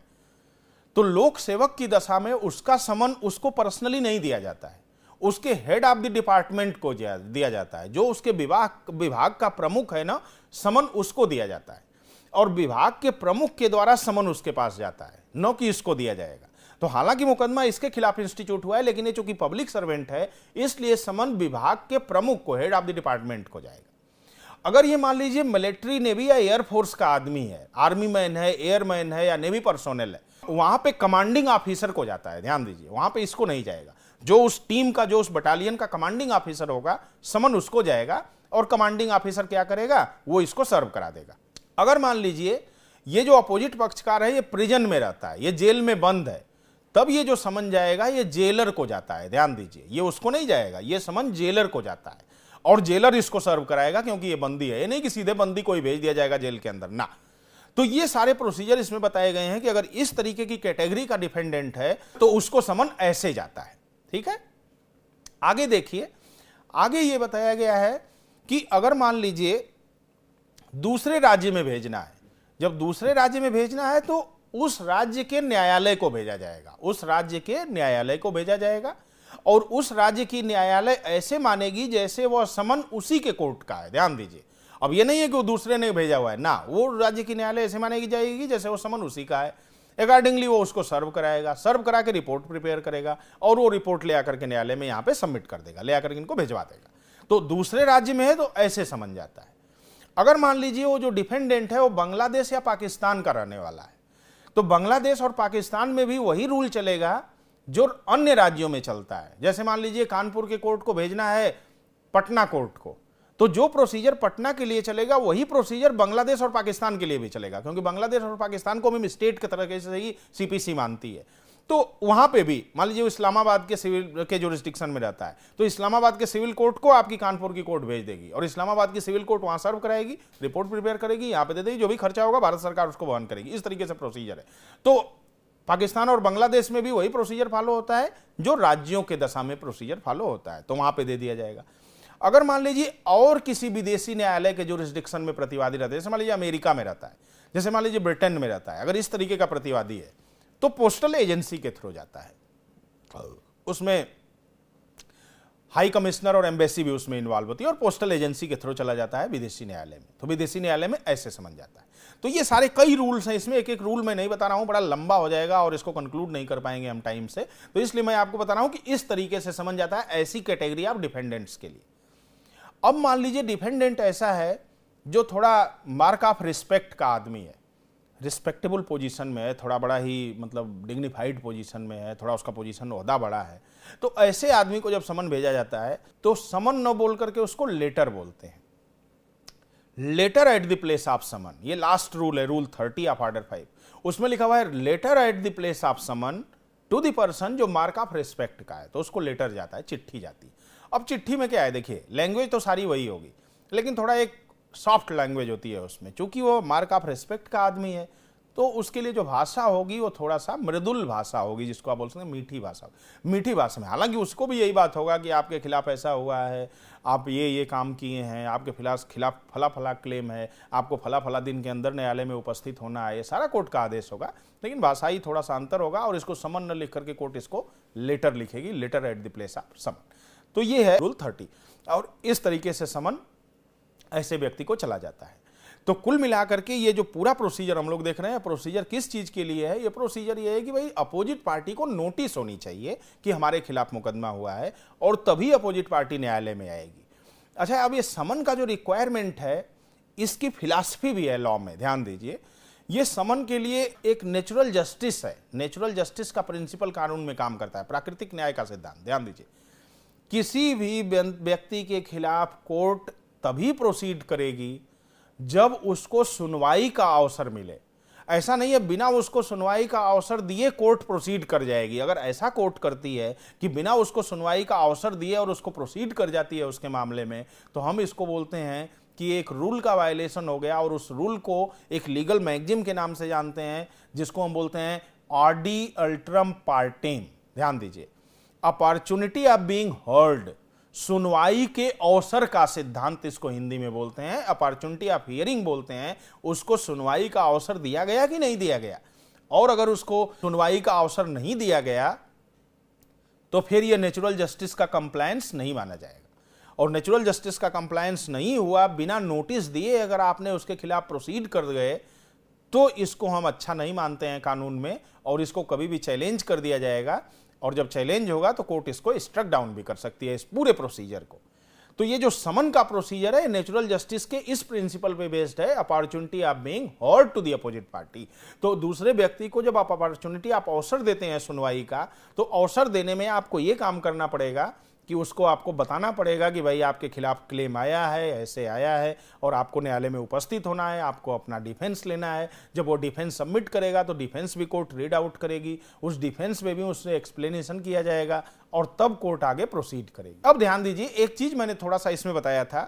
तो लोक सेवक की दशा में उसका समन उसको पर्सनली नहीं दिया जाता है उसके हेड ऑफ द डिपार्टमेंट को दिया जाता है जो उसके विभाग विभाग का प्रमुख है ना समन उसको दिया जाता है और विभाग के प्रमुख के द्वारा समन उसके पास जाता है न कि इसको दिया जाएगा तो हालांकि मुकदमा इसके खिलाफ इंस्टीट्यूट हुआ है लेकिन ये चूंकि पब्लिक सर्वेंट है इसलिए समन विभाग के प्रमुख को हेड ऑफ द डिपार्टमेंट को जाएगा अगर ये मान लीजिए मिलिट्री नेवी या एयरफोर्स का आदमी है आर्मी मैन है एयरमैन है या नेवी पर्सोनल है वहां पे कमांडिंग ऑफिसर को जाता है ध्यान दीजिए वहां पे इसको नहीं जाएगा जो उस टीम का जो उस बटालियन का कमांडिंग ऑफिसर होगा समन उसको जाएगा और कमांडिंग ऑफिसर क्या करेगा वो इसको सर्व करा देगा अगर मान लीजिए ये जो अपोजिट पक्षकार है ये प्रिजन में रहता है ये जेल में बंद है तब ये जो समन जाएगा ये जेलर को जाता है ध्यान दीजिए ये उसको नहीं जाएगा ये समन जेलर को जाता है और जेलर इसको सर्व कराएगा क्योंकि ये बंदी है ये नहीं कि सीधे बंदी कोई भेज दिया जाएगा जेल के अंदर ना तो ये सारे प्रोसीजर इसमें बताए गए हैं कि अगर इस तरीके की कैटेगरी का डिफेंडेंट है तो उसको समन ऐसे जाता है ठीक है आगे देखिए आगे ये बताया गया है कि अगर मान लीजिए दूसरे राज्य में भेजना है जब दूसरे राज्य में भेजना है तो उस राज्य के न्यायालय को भेजा जाएगा उस राज्य के न्यायालय को भेजा जाएगा और उस राज्य की न्यायालय ऐसे मानेगी जैसे वह समन उसी के कोर्ट का है ध्यान दीजिए अब यह नहीं है कि वो दूसरे ने भेजा हुआ है ना वो राज्य की न्यायालय ऐसे मानेगी जाएगी जैसे वो समन उसी का है अकॉर्डिंगली वो उसको सर्व कराएगा सर्व करा के रिपोर्ट प्रिपेयर करेगा और वो रिपोर्ट ले आकर के न्यायालय में यहाँ पे सबमिट कर देगा ले आकर के इनको भेजवा देगा तो दूसरे राज्य में है तो ऐसे समझ जाता है अगर मान लीजिए वो जो डिफेंडेंट है वो बांग्लादेश या पाकिस्तान का रहने वाला है तो बांग्लादेश और पाकिस्तान में भी वही रूल चलेगा जो अन्य राज्यों में चलता है जैसे मान लीजिए कानपुर के कोर्ट को भेजना है पटना कोर्ट को तो जो प्रोसीजर पटना के लिए चलेगा वही प्रोसीजर बांग्लादेश और पाकिस्तान के लिए भी चलेगा क्योंकि बांग्लादेश और पाकिस्तान को भी स्टेट के तरह से ही सीपीसी मानती है तो वहां पे भी मान लीजिए इस्लामाबाद के सिविल के जोरिस्टिक्शन में रहता है तो इस्लामाबाद के सिविल कोर्ट को आपकी कानपुर की कोर्ट भेज देगी और इस्लामाबाद की सिविल कोर्ट वहां सर्व कराएगी रिपोर्ट प्रिपेयर करेगी यहाँ पे दे देगी जो भी खर्चा होगा भारत सरकार उसको वहन करेगी इस तरीके से प्रोसीजर है तो पाकिस्तान और बांग्लादेश में भी वही प्रोसीजर फॉलो होता है जो राज्यों के दशा में प्रोसीजर फॉलो होता है तो वहां पे दे दिया जाएगा अगर मान लीजिए और किसी विदेशी न्यायालय के जो रिस्ट्रिक्शन में प्रतिवादी रहता हैं जैसे मान लीजिए अमेरिका में रहता है जैसे मान लीजिए ब्रिटेन में रहता है अगर इस तरीके का प्रतिवादी है तो पोस्टल एजेंसी के थ्रू जाता है उसमें हाई कमिश्नर और एम्बेसी भी उसमें इन्वॉल्व होती है और पोस्टल एजेंसी के थ्रू चला जाता है विदेशी न्यायालय में तो विदेशी न्यायालय में ऐसे समझ जाता है तो ये सारे कई रूल्स हैं इसमें एक एक रूल मैं नहीं बता रहा हूँ बड़ा लंबा हो जाएगा और इसको कंक्लूड नहीं कर पाएंगे हम टाइम से तो इसलिए मैं आपको बता रहा हूँ कि इस तरीके से समझ जाता है ऐसी कैटेगरी आप डिफेंडेंट्स के लिए अब मान लीजिए डिफेंडेंट ऐसा है जो थोड़ा मार्क ऑफ रिस्पेक्ट का आदमी है रिस्पेक्टेबल पोजीशन में है थोड़ा बड़ा ही मतलब डिग्निफाइड पोजीशन में है थोड़ा उसका पोजीशन अहदा बड़ा है तो ऐसे आदमी को जब समन भेजा जाता है तो समन न बोल करके उसको लेटर बोलते हैं letter at the place of summon ये लास्ट रूल है rule thirty of order five उसमें लिखा हुआ है letter at the place of summon to the person जो मार्क ऑफ रिस्पेक्ट का है तो उसको लेटर जाता है चिट्ठी जाती है अब चिट्ठी में क्या है देखिए लैंग्वेज तो सारी वही होगी लेकिन थोड़ा एक सॉफ्ट लैंग्वेज होती है उसमें चूंकि वो मार्क ऑफ रिस्पेक्ट का आदमी है तो उसके लिए जो भाषा होगी वो थोड़ा सा मृदुल भाषा होगी जिसको आप बोल सकते हैं मीठी भाषा मीठी भाषा में हालांकि उसको भी यही बात होगा कि आपके खिलाफ ऐसा हुआ है आप ये ये काम किए हैं आपके खिलाफ खिलाफ फला फला क्लेम है आपको फला फला दिन के अंदर न्यायालय में उपस्थित होना है ये सारा कोर्ट का आदेश होगा लेकिन भाषा ही थोड़ा सा अंतर होगा और इसको समन न लिख करके कोर्ट इसको लेटर लिखेगी letter at the place of summon तो ये है रूल थर्टी और इस तरीके से समन ऐसे व्यक्ति को चला जाता है तो कुल मिलाकर के ये जो पूरा प्रोसीजर हम लोग देख रहे हैं प्रोसीजर किस चीज़ के लिए है ये प्रोसीजर ये है कि भाई अपोजिट पार्टी को नोटिस होनी चाहिए कि हमारे खिलाफ मुकदमा हुआ है और तभी अपोजिट पार्टी न्यायालय में आएगी अच्छा अब ये समन का जो रिक्वायरमेंट है इसकी फिलासफी भी है लॉ में ध्यान दीजिए ये समन के लिए एक नेचुरल जस्टिस है नेचुरल जस्टिस का प्रिंसिपल कानून में काम करता है प्राकृतिक न्याय का सिद्धांत ध्यान दीजिए किसी भी व्यक्ति के खिलाफ कोर्ट तभी प्रोसीड करेगी जब उसको सुनवाई का अवसर मिले ऐसा नहीं है बिना उसको सुनवाई का अवसर दिए कोर्ट प्रोसीड कर जाएगी अगर ऐसा कोर्ट करती है कि बिना उसको सुनवाई का अवसर दिए और उसको प्रोसीड कर जाती है उसके मामले में तो हम इसको बोलते हैं कि एक रूल का वायलेशन हो गया और उस रूल को एक लीगल मैगजिम के नाम से जानते हैं जिसको हम बोलते हैं ऑडी अल्ट्रम पार्टेम ध्यान दीजिए अपॉर्चुनिटी ऑफ बींग हर्ड सुनवाई के अवसर का सिद्धांत इसको हिंदी में बोलते हैं अपॉर्चुनिटी ऑफ हियरिंग बोलते हैं उसको सुनवाई का अवसर दिया गया कि नहीं दिया गया और अगर उसको सुनवाई का अवसर नहीं दिया गया तो फिर यह नेचुरल जस्टिस का कंप्लायंस नहीं माना जाएगा और नेचुरल जस्टिस का कंप्लायंस नहीं हुआ बिना नोटिस दिए अगर आपने उसके खिलाफ प्रोसीड कर गए तो इसको हम अच्छा नहीं मानते हैं कानून में और इसको कभी भी चैलेंज कर दिया जाएगा और जब चैलेंज होगा तो कोर्ट इसको स्ट्रक डाउन भी कर सकती है इस पूरे प्रोसीजर को तो ये जो समन का प्रोसीजर है नेचुरल जस्टिस के इस प्रिंसिपल पे बेस्ड है opportunity of being heard to the opposite party तो दूसरे व्यक्ति को जब आप अपॉर्चुनिटी आप अवसर देते हैं सुनवाई का तो अवसर देने में आपको ये काम करना पड़ेगा कि उसको आपको बताना पड़ेगा कि भाई आपके खिलाफ क्लेम आया है ऐसे आया है और आपको न्यायालय में उपस्थित होना है आपको अपना डिफेंस लेना है जब वो डिफेंस सबमिट करेगा तो डिफेंस भी कोर्ट रीड आउट करेगी उस डिफेंस में भी उससे एक्सप्लेनेशन किया जाएगा और तब कोर्ट आगे प्रोसीड करेगी अब ध्यान दीजिए एक चीज मैंने थोड़ा सा इसमें बताया था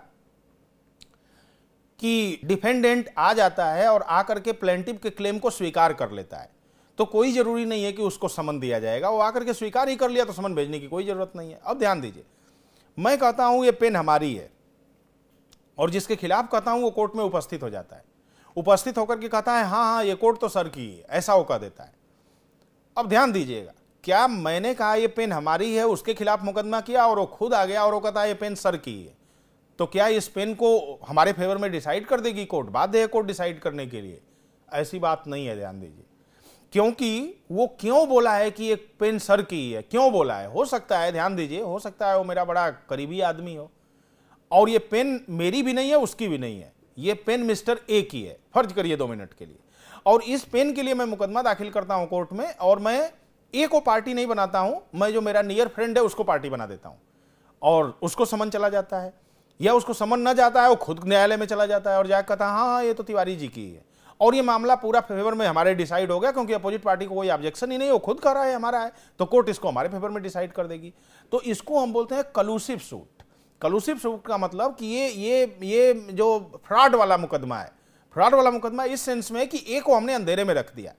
कि डिफेंडेंट आ जाता है और आकर के प्लेंटिव के क्लेम को स्वीकार कर लेता है तो कोई जरूरी नहीं है कि उसको समन दिया जाएगा वो आकर के स्वीकार ही कर लिया तो समन भेजने की कोई ज़रूरत नहीं है अब ध्यान दीजिए मैं कहता हूं ये पेन हमारी है और जिसके खिलाफ कहता हूं वो कोर्ट में उपस्थित हो जाता है उपस्थित होकर के कहता है हाँ हाँ ये कोर्ट तो सर की है ऐसा वो कह देता है अब ध्यान दीजिएगा क्या मैंने कहा ये पेन हमारी है उसके खिलाफ मुकदमा किया और वो खुद आ गया और वो कहता है ये पेन सर की है तो क्या इस पेन को हमारे फेवर में डिसाइड कर देगी कोर्ट बाध्य है कोर्ट डिसाइड करने के लिए ऐसी बात नहीं है ध्यान दीजिए क्योंकि वो क्यों बोला है कि एक पेन सर की है क्यों बोला है हो सकता है ध्यान दीजिए हो सकता है वो मेरा बड़ा करीबी आदमी हो और ये पेन मेरी भी नहीं है उसकी भी नहीं है ये पेन मिस्टर ए की है फर्ज करिए दो मिनट के लिए और इस पेन के लिए मैं मुकदमा दाखिल करता हूँ कोर्ट में और मैं ए को पार्टी नहीं बनाता हूं मैं जो मेरा नियर फ्रेंड है उसको पार्टी बना देता हूं और उसको समन चला जाता है या उसको समन ना जाता है वो खुद न्यायालय में चला जाता है और जाकर कहता हाँ हाँ ये तो तिवारी जी की है और ये मामला पूरा फेवर में हमारे डिसाइड हो गया क्योंकि अपोजिट पार्टी को कोई ऑब्जेक्शन ही नहीं वो खुद कर रहा है हमारा है तो कोर्ट इसको हमारे फेवर में डिसाइड कर देगी तो इसको हम बोलते हैं कलूसिव सूट कलूसिव सूट का मतलब कि ये ये ये जो फ्रॉड वाला मुकदमा है फ्रॉड वाला मुकदमा इस सेंस में कि एक को हमने अंधेरे में रख दिया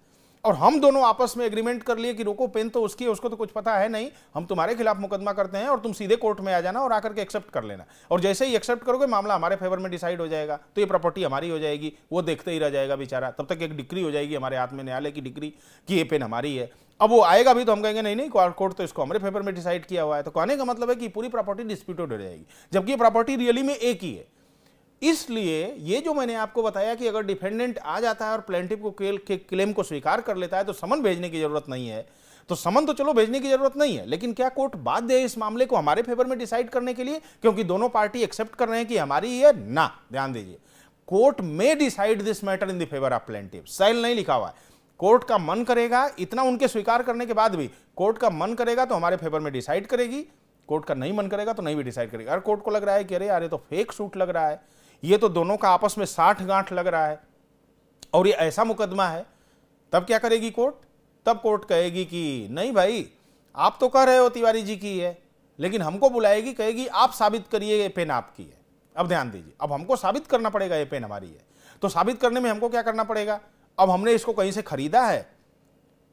और हम दोनों आपस में एग्रीमेंट कर लिए कि रोको पेन तो उसकी उसको तो कुछ पता है नहीं हम तुम्हारे खिलाफ मुकदमा करते हैं और तुम सीधे कोर्ट में आ जाना और आकर के एक्सेप्ट कर लेना और जैसे ही एक्सेप्ट करोगे मामला हमारे फेवर में डिसाइड हो जाएगा तो ये प्रॉपर्टी हमारी हो जाएगी वो देखते ही रह जाएगा बेचारा तब तक एक डिग्री हो जाएगी हमारे हाथ में न्यायालय की डिग्री कि ये पेन हमारी है अब वो आएगा भी तो हम कहेंगे नहीं नहीं कोर्ट तो इसको हमारे फेवर में डिसाइड किया हुआ है तो कहने का मतलब है कि पूरी प्रॉपर्टी डिस्प्यूटेड हो जाएगी जबकि प्रॉपर्टी रियली में एक ही है इसलिए ये जो मैंने आपको बताया कि अगर डिफेंडेंट आ जाता है और प्लेंटिव को क्लेम को स्वीकार कर लेता है तो समन भेजने की जरूरत नहीं है तो समन तो चलो भेजने की जरूरत नहीं है लेकिन क्या कोर्ट बाध्य है इस मामले को हमारे फेवर में डिसाइड करने के लिए क्योंकि दोनों पार्टी एक्सेप्ट कर रहे हैं कि हमारी ये ना ध्यान दीजिए court may decide this matter in the favour of plaintiff shall नहीं लिखा हुआ है कोर्ट का मन करेगा इतना उनके स्वीकार करने के बाद भी कोर्ट का मन करेगा तो हमारे फेवर में डिसाइड करेगी कोर्ट का नहीं मन करेगा तो नहीं भी डिसाइड करेगा अगर कोर्ट को लग रहा है कि अरे यार ये तो फेक सूट लग रहा है ये तो दोनों का आपस में साठ गांठ लग रहा है और ये ऐसा मुकदमा है तब क्या करेगी कोर्ट तब कोर्ट कहेगी कि नहीं भाई आप तो कह रहे हो तिवारी जी की है लेकिन हमको बुलाएगी कहेगी आप साबित करिए ये पेन आपकी है अब ध्यान दीजिए अब हमको साबित करना पड़ेगा ये पेन हमारी है तो साबित करने में हमको क्या करना पड़ेगा अब हमने इसको कहीं से खरीदा है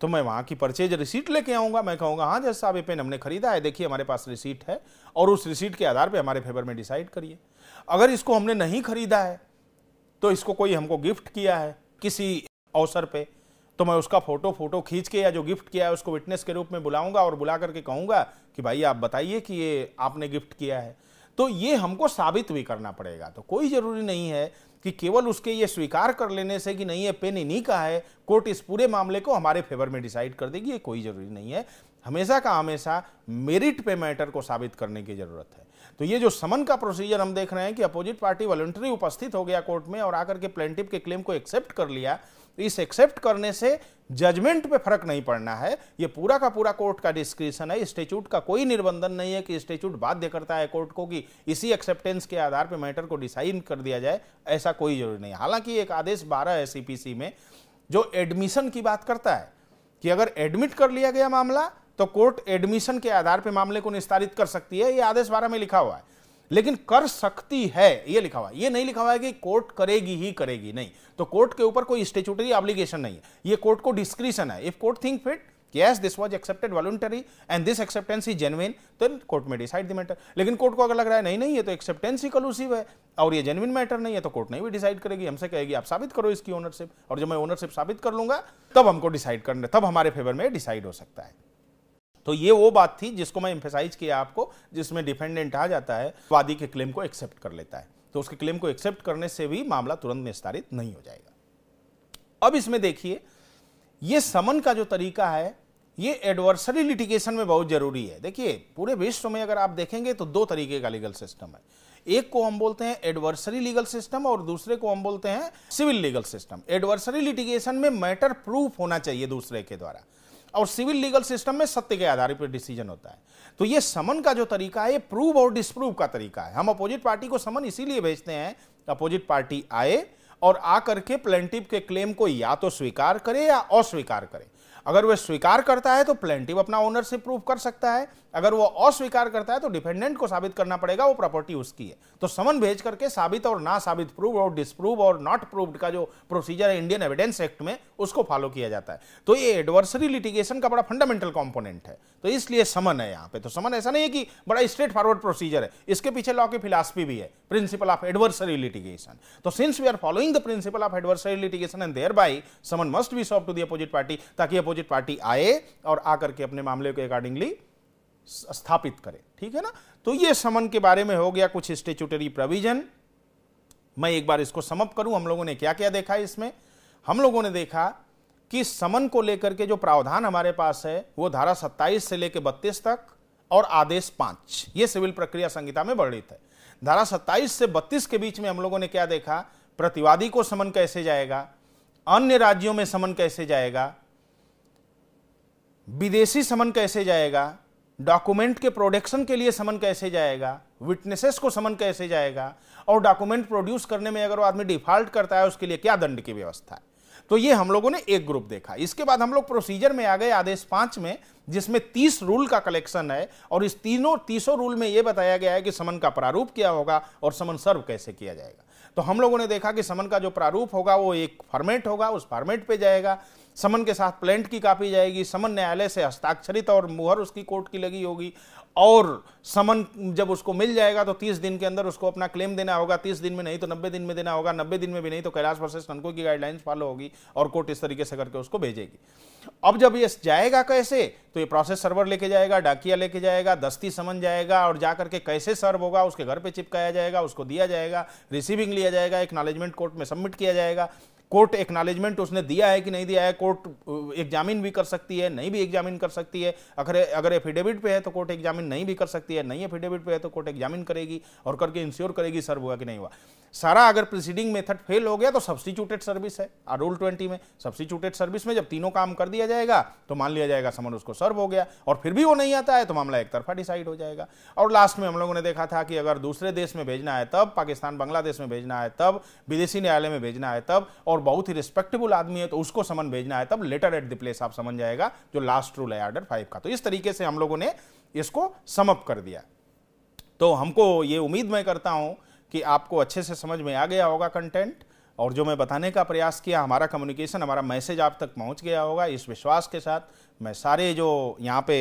तो मैं वहां की परचेज रिसीट लेके आऊंगा मैं कहूंगा हाँ जैसा साहब ये पेन हमने खरीदा है देखिए हमारे पास रिसीट है और उस रिसीट के आधार पर हमारे फेवर में डिसाइड करिए अगर इसको हमने नहीं खरीदा है तो इसको कोई हमको गिफ्ट किया है किसी अवसर पे तो मैं उसका फोटो फोटो खींच के या जो गिफ्ट किया है उसको विटनेस के रूप में बुलाऊंगा और बुला करके कहूंगा कि भाई आप बताइए कि ये आपने गिफ्ट किया है तो ये हमको साबित भी करना पड़ेगा तो कोई ज़रूरी नहीं है कि केवल उसके ये स्वीकार कर लेने से कि नहीं ये पेन इन्हीं का है कोर्ट इस पूरे मामले को हमारे फेवर में डिसाइड कर देगी ये कोई ज़रूरी नहीं है हमेशा का हमेशा मेरिट पे मैटर को साबित करने की जरूरत है तो ये जो समन का प्रोसीजर हम देख रहे हैं कि अपोजिट पार्टी वॉलंटरी उपस्थित हो गया कोर्ट में और आकर के प्लेंटिव के क्लेम को एक्सेप्ट कर लिया तो इस एक्सेप्ट करने से जजमेंट पे फर्क नहीं पड़ना है ये पूरा का पूरा कोर्ट का डिस्क्रिप्शन है स्टेच्यूट का कोई निर्बंधन नहीं है कि स्टेच्यूट बाध्य करता है कोर्ट को कि इसी एक्सेप्टेंस के आधार पर मैटर को डिसाइड कर दिया जाए ऐसा कोई जरूरी नहीं हालांकि एक आदेश बारह है सी e में जो एडमिशन की बात करता है कि अगर एडमिट कर लिया गया मामला तो कोर्ट एडमिशन के आधार पर मामले को निस्तारित कर सकती है ये आदेश बारह में लिखा हुआ है लेकिन कर सकती है ये लिखा हुआ है ये नहीं लिखा हुआ है कि कोर्ट करेगी ही करेगी नहीं तो कोर्ट के ऊपर कोई स्टेचुटरी ऑब्लिगेशन नहीं है ये कोर्ट को डिस्क्रिशन है if court think fit yes this was accepted voluntary and this acceptance is genuine तो court may decide the matter लेकिन कोर्ट को अगर लग रहा है नहीं नहीं ये तो एक्सेप्टेंस ही कलूसिव है और ये genuine मैटर नहीं है तो कोर्ट नहीं भी डिसाइड करेगी हमसे कहेगी आप साबित करो इसकी ओनरशिप और जब मैं ओनरशिप साबित कर लूंगा तब हमको डिसाइड करना तब हमारे फेवर में डिसाइड हो सकता है तो ये वो बात थी जिसको मैं इम्फेसाइज किया आपको जिसमें डिफेंडेंट आ जाता है वादी के क्लेम को एक्सेप्ट कर लेता है तो उसके क्लेम को एक्सेप्ट करने से भी मामला तुरंत निस्तारित नहीं हो जाएगा अब इसमें देखिए ये समन का जो तरीका है ये एडवर्सरी लिटिगेशन में बहुत जरूरी है देखिए पूरे विश्व में अगर आप देखेंगे तो दो तरीके का लीगल सिस्टम है एक को हम बोलते हैं एडवर्सरी लीगल सिस्टम और दूसरे को हम बोलते हैं civil legal system adversary litigation में मैटर प्रूफ होना चाहिए दूसरे के द्वारा और सिविल लीगल सिस्टम में सत्य के आधार पर डिसीजन होता है तो ये समन का जो तरीका है ये प्रूव और डिसप्रूव का तरीका है हम अपोजिट पार्टी को समन इसीलिए भेजते हैं अपोजिट पार्टी आए और आकर के प्लेंटिव के क्लेम को या तो स्वीकार करे या अस्वीकार करे अगर वह स्वीकार करता है तो प्लेंटिव अपना ओनरशिप प्रूव कर सकता है अगर वह अस्वीकार करता है तो डिपेंडेंट को साबित करना पड़ेगा वो प्रॉपर्टी उसकी है तो समन भेज करके साबित और ना साबित प्रूव और डिसप्रूव और नॉट प्रूव्ड का जो प्रोसीजर है इंडियन एविडेंस एक्ट में उसको फॉलो किया जाता है तो ये एडवर्सरी लिटिगेशन का बड़ा फंडामेंटल कॉम्पोनेंट है तो इसलिए समन है यहाँ पे तो समन ऐसा नहीं है कि बड़ा स्ट्रेट फॉरवर्ड प्रोसीजर है इसके पीछे लॉ की फिलासफी भी है प्रिंसिपल ऑफ एडवर्सरी लिटिगेशन तो since we are following the principle of adversary litigation and thereby summon must be served to the opposite party ताकि अपोजिट अपोजिट पार्टी आए और आकर के अपने मामले के अकॉर्डिंगली स्थापित करे ठीक है ना तो ये समन के बारे में हो गया कुछ स्टेचुटरी प्रोविजन मैं एक बार इसको समअप करूं हम लोगों ने क्या क्या देखा इसमें हम लोगों ने देखा कि समन को लेकर के जो प्रावधान हमारे पास है वो धारा 27 से लेकर बत्तीस तक और आदेश पांच ये सिविल प्रक्रिया संहिता में वर्णित है धारा 27 से 32 के बीच में हम लोगों ने क्या देखा प्रतिवादी को समन कैसे जाएगा अन्य राज्यों में समन कैसे जाएगा विदेशी समन कैसे जाएगा डॉक्यूमेंट के प्रोडक्शन के लिए समन कैसे जाएगा विटनेसेस को समन कैसे जाएगा और डॉक्यूमेंट प्रोड्यूस करने में अगर वो आदमी डिफॉल्ट करता है उसके लिए क्या दंड की व्यवस्था है तो ये हम लोगों ने एक ग्रुप देखा इसके बाद हम लोग प्रोसीजर में आ गए आदेश पांच में जिसमें तीस रूल का कलेक्शन है और इस तीनों तीसों रूल में यह बताया गया है कि समन का प्रारूप क्या होगा और समन सर्व कैसे किया जाएगा तो हम लोगों ने देखा कि समन का जो प्रारूप होगा वो एक फॉर्मेट होगा उस फॉर्मेट पे जाएगा समन के साथ प्लेंट की कापी जाएगी समन न्यायालय से हस्ताक्षरित और मुहर उसकी कोर्ट की लगी होगी और समन जब उसको मिल जाएगा तो 30 दिन के अंदर उसको अपना क्लेम देना होगा 30 दिन में नहीं तो 90 दिन में देना होगा 90 दिन में भी नहीं तो कैलाश वर्सेस ननको की गाइडलाइंस फॉलो होगी और कोर्ट इस तरीके से करके उसको भेजेगी अब जब ये जाएगा कैसे तो ये प्रोसेस सर्वर लेके जाएगा डाकिया लेके जाएगा दस्ती समन जाएगा और जा करके कैसे सर्व होगा उसके घर पर चिपकाया जाएगा उसको दिया जाएगा रिसीविंग लिया जाएगा एक्नॉलेजमेंट कोर्ट में सबमिट किया जाएगा कोर्ट एक्नॉलेजमेंट उसने दिया है कि नहीं दिया है कोर्ट एग्जामिन भी कर सकती है नहीं भी एग्जामिन कर सकती है अगर अगर एफिडेविट पे है तो कोर्ट एग्जामिन नहीं भी कर सकती है नहीं एफिडेविट पे है तो कोर्ट एग्जामिन करेगी और करके इंश्योर करेगी सर्व हुआ कि नहीं हुआ सारा अगर प्रिसीडिंग मेथड फेल हो गया तो सब्सटीट्यूटेड सर्विस है रूल ट्वेंटी में सब्सटीट्यूटेड सर्विस में जब तीनों काम कर दिया जाएगा तो मान लिया जाएगा समन उसको सर्व हो गया और फिर भी वो नहीं आता है तो मामला एक तरफा डिसाइड हो जाएगा और लास्ट में हम लोगों ने देखा था कि अगर दूसरे देश में भेजना है तब पाकिस्तान बांग्लादेश में भेजना है तब विदेशी न्यायालय में भेजना है तब और बहुत ही रिस्पेक्टेबल आदमी है तो उसको समन भेजना है तब लेटर एट द प्लेस आप समझ जाएगा जो लास्ट रूल है ऑर्डर फाइव का तो इस तरीके से हम लोगों ने इसको समअप कर दिया तो हमको ये उम्मीद मैं करता हूँ कि आपको अच्छे से समझ में आ गया होगा कंटेंट और जो मैं बताने का प्रयास किया हमारा कम्युनिकेशन हमारा मैसेज आप तक पहुंच गया होगा इस विश्वास के साथ मैं सारे जो यहाँ पे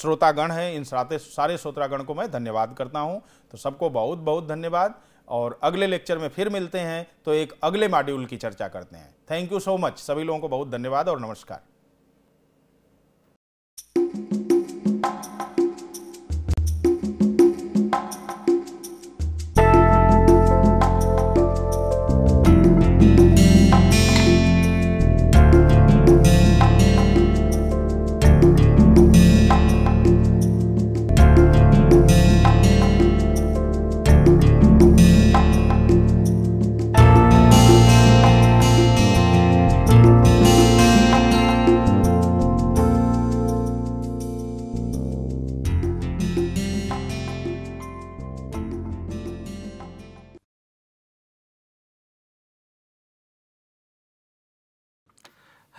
श्रोतागण हैं इन सारे सारे श्रोतागण को मैं धन्यवाद करता हूँ तो सबको बहुत बहुत धन्यवाद और अगले लेक्चर में फिर मिलते हैं तो एक अगले मॉड्यूल की चर्चा करते हैं थैंक यू सो मच सभी लोगों को बहुत धन्यवाद और नमस्कार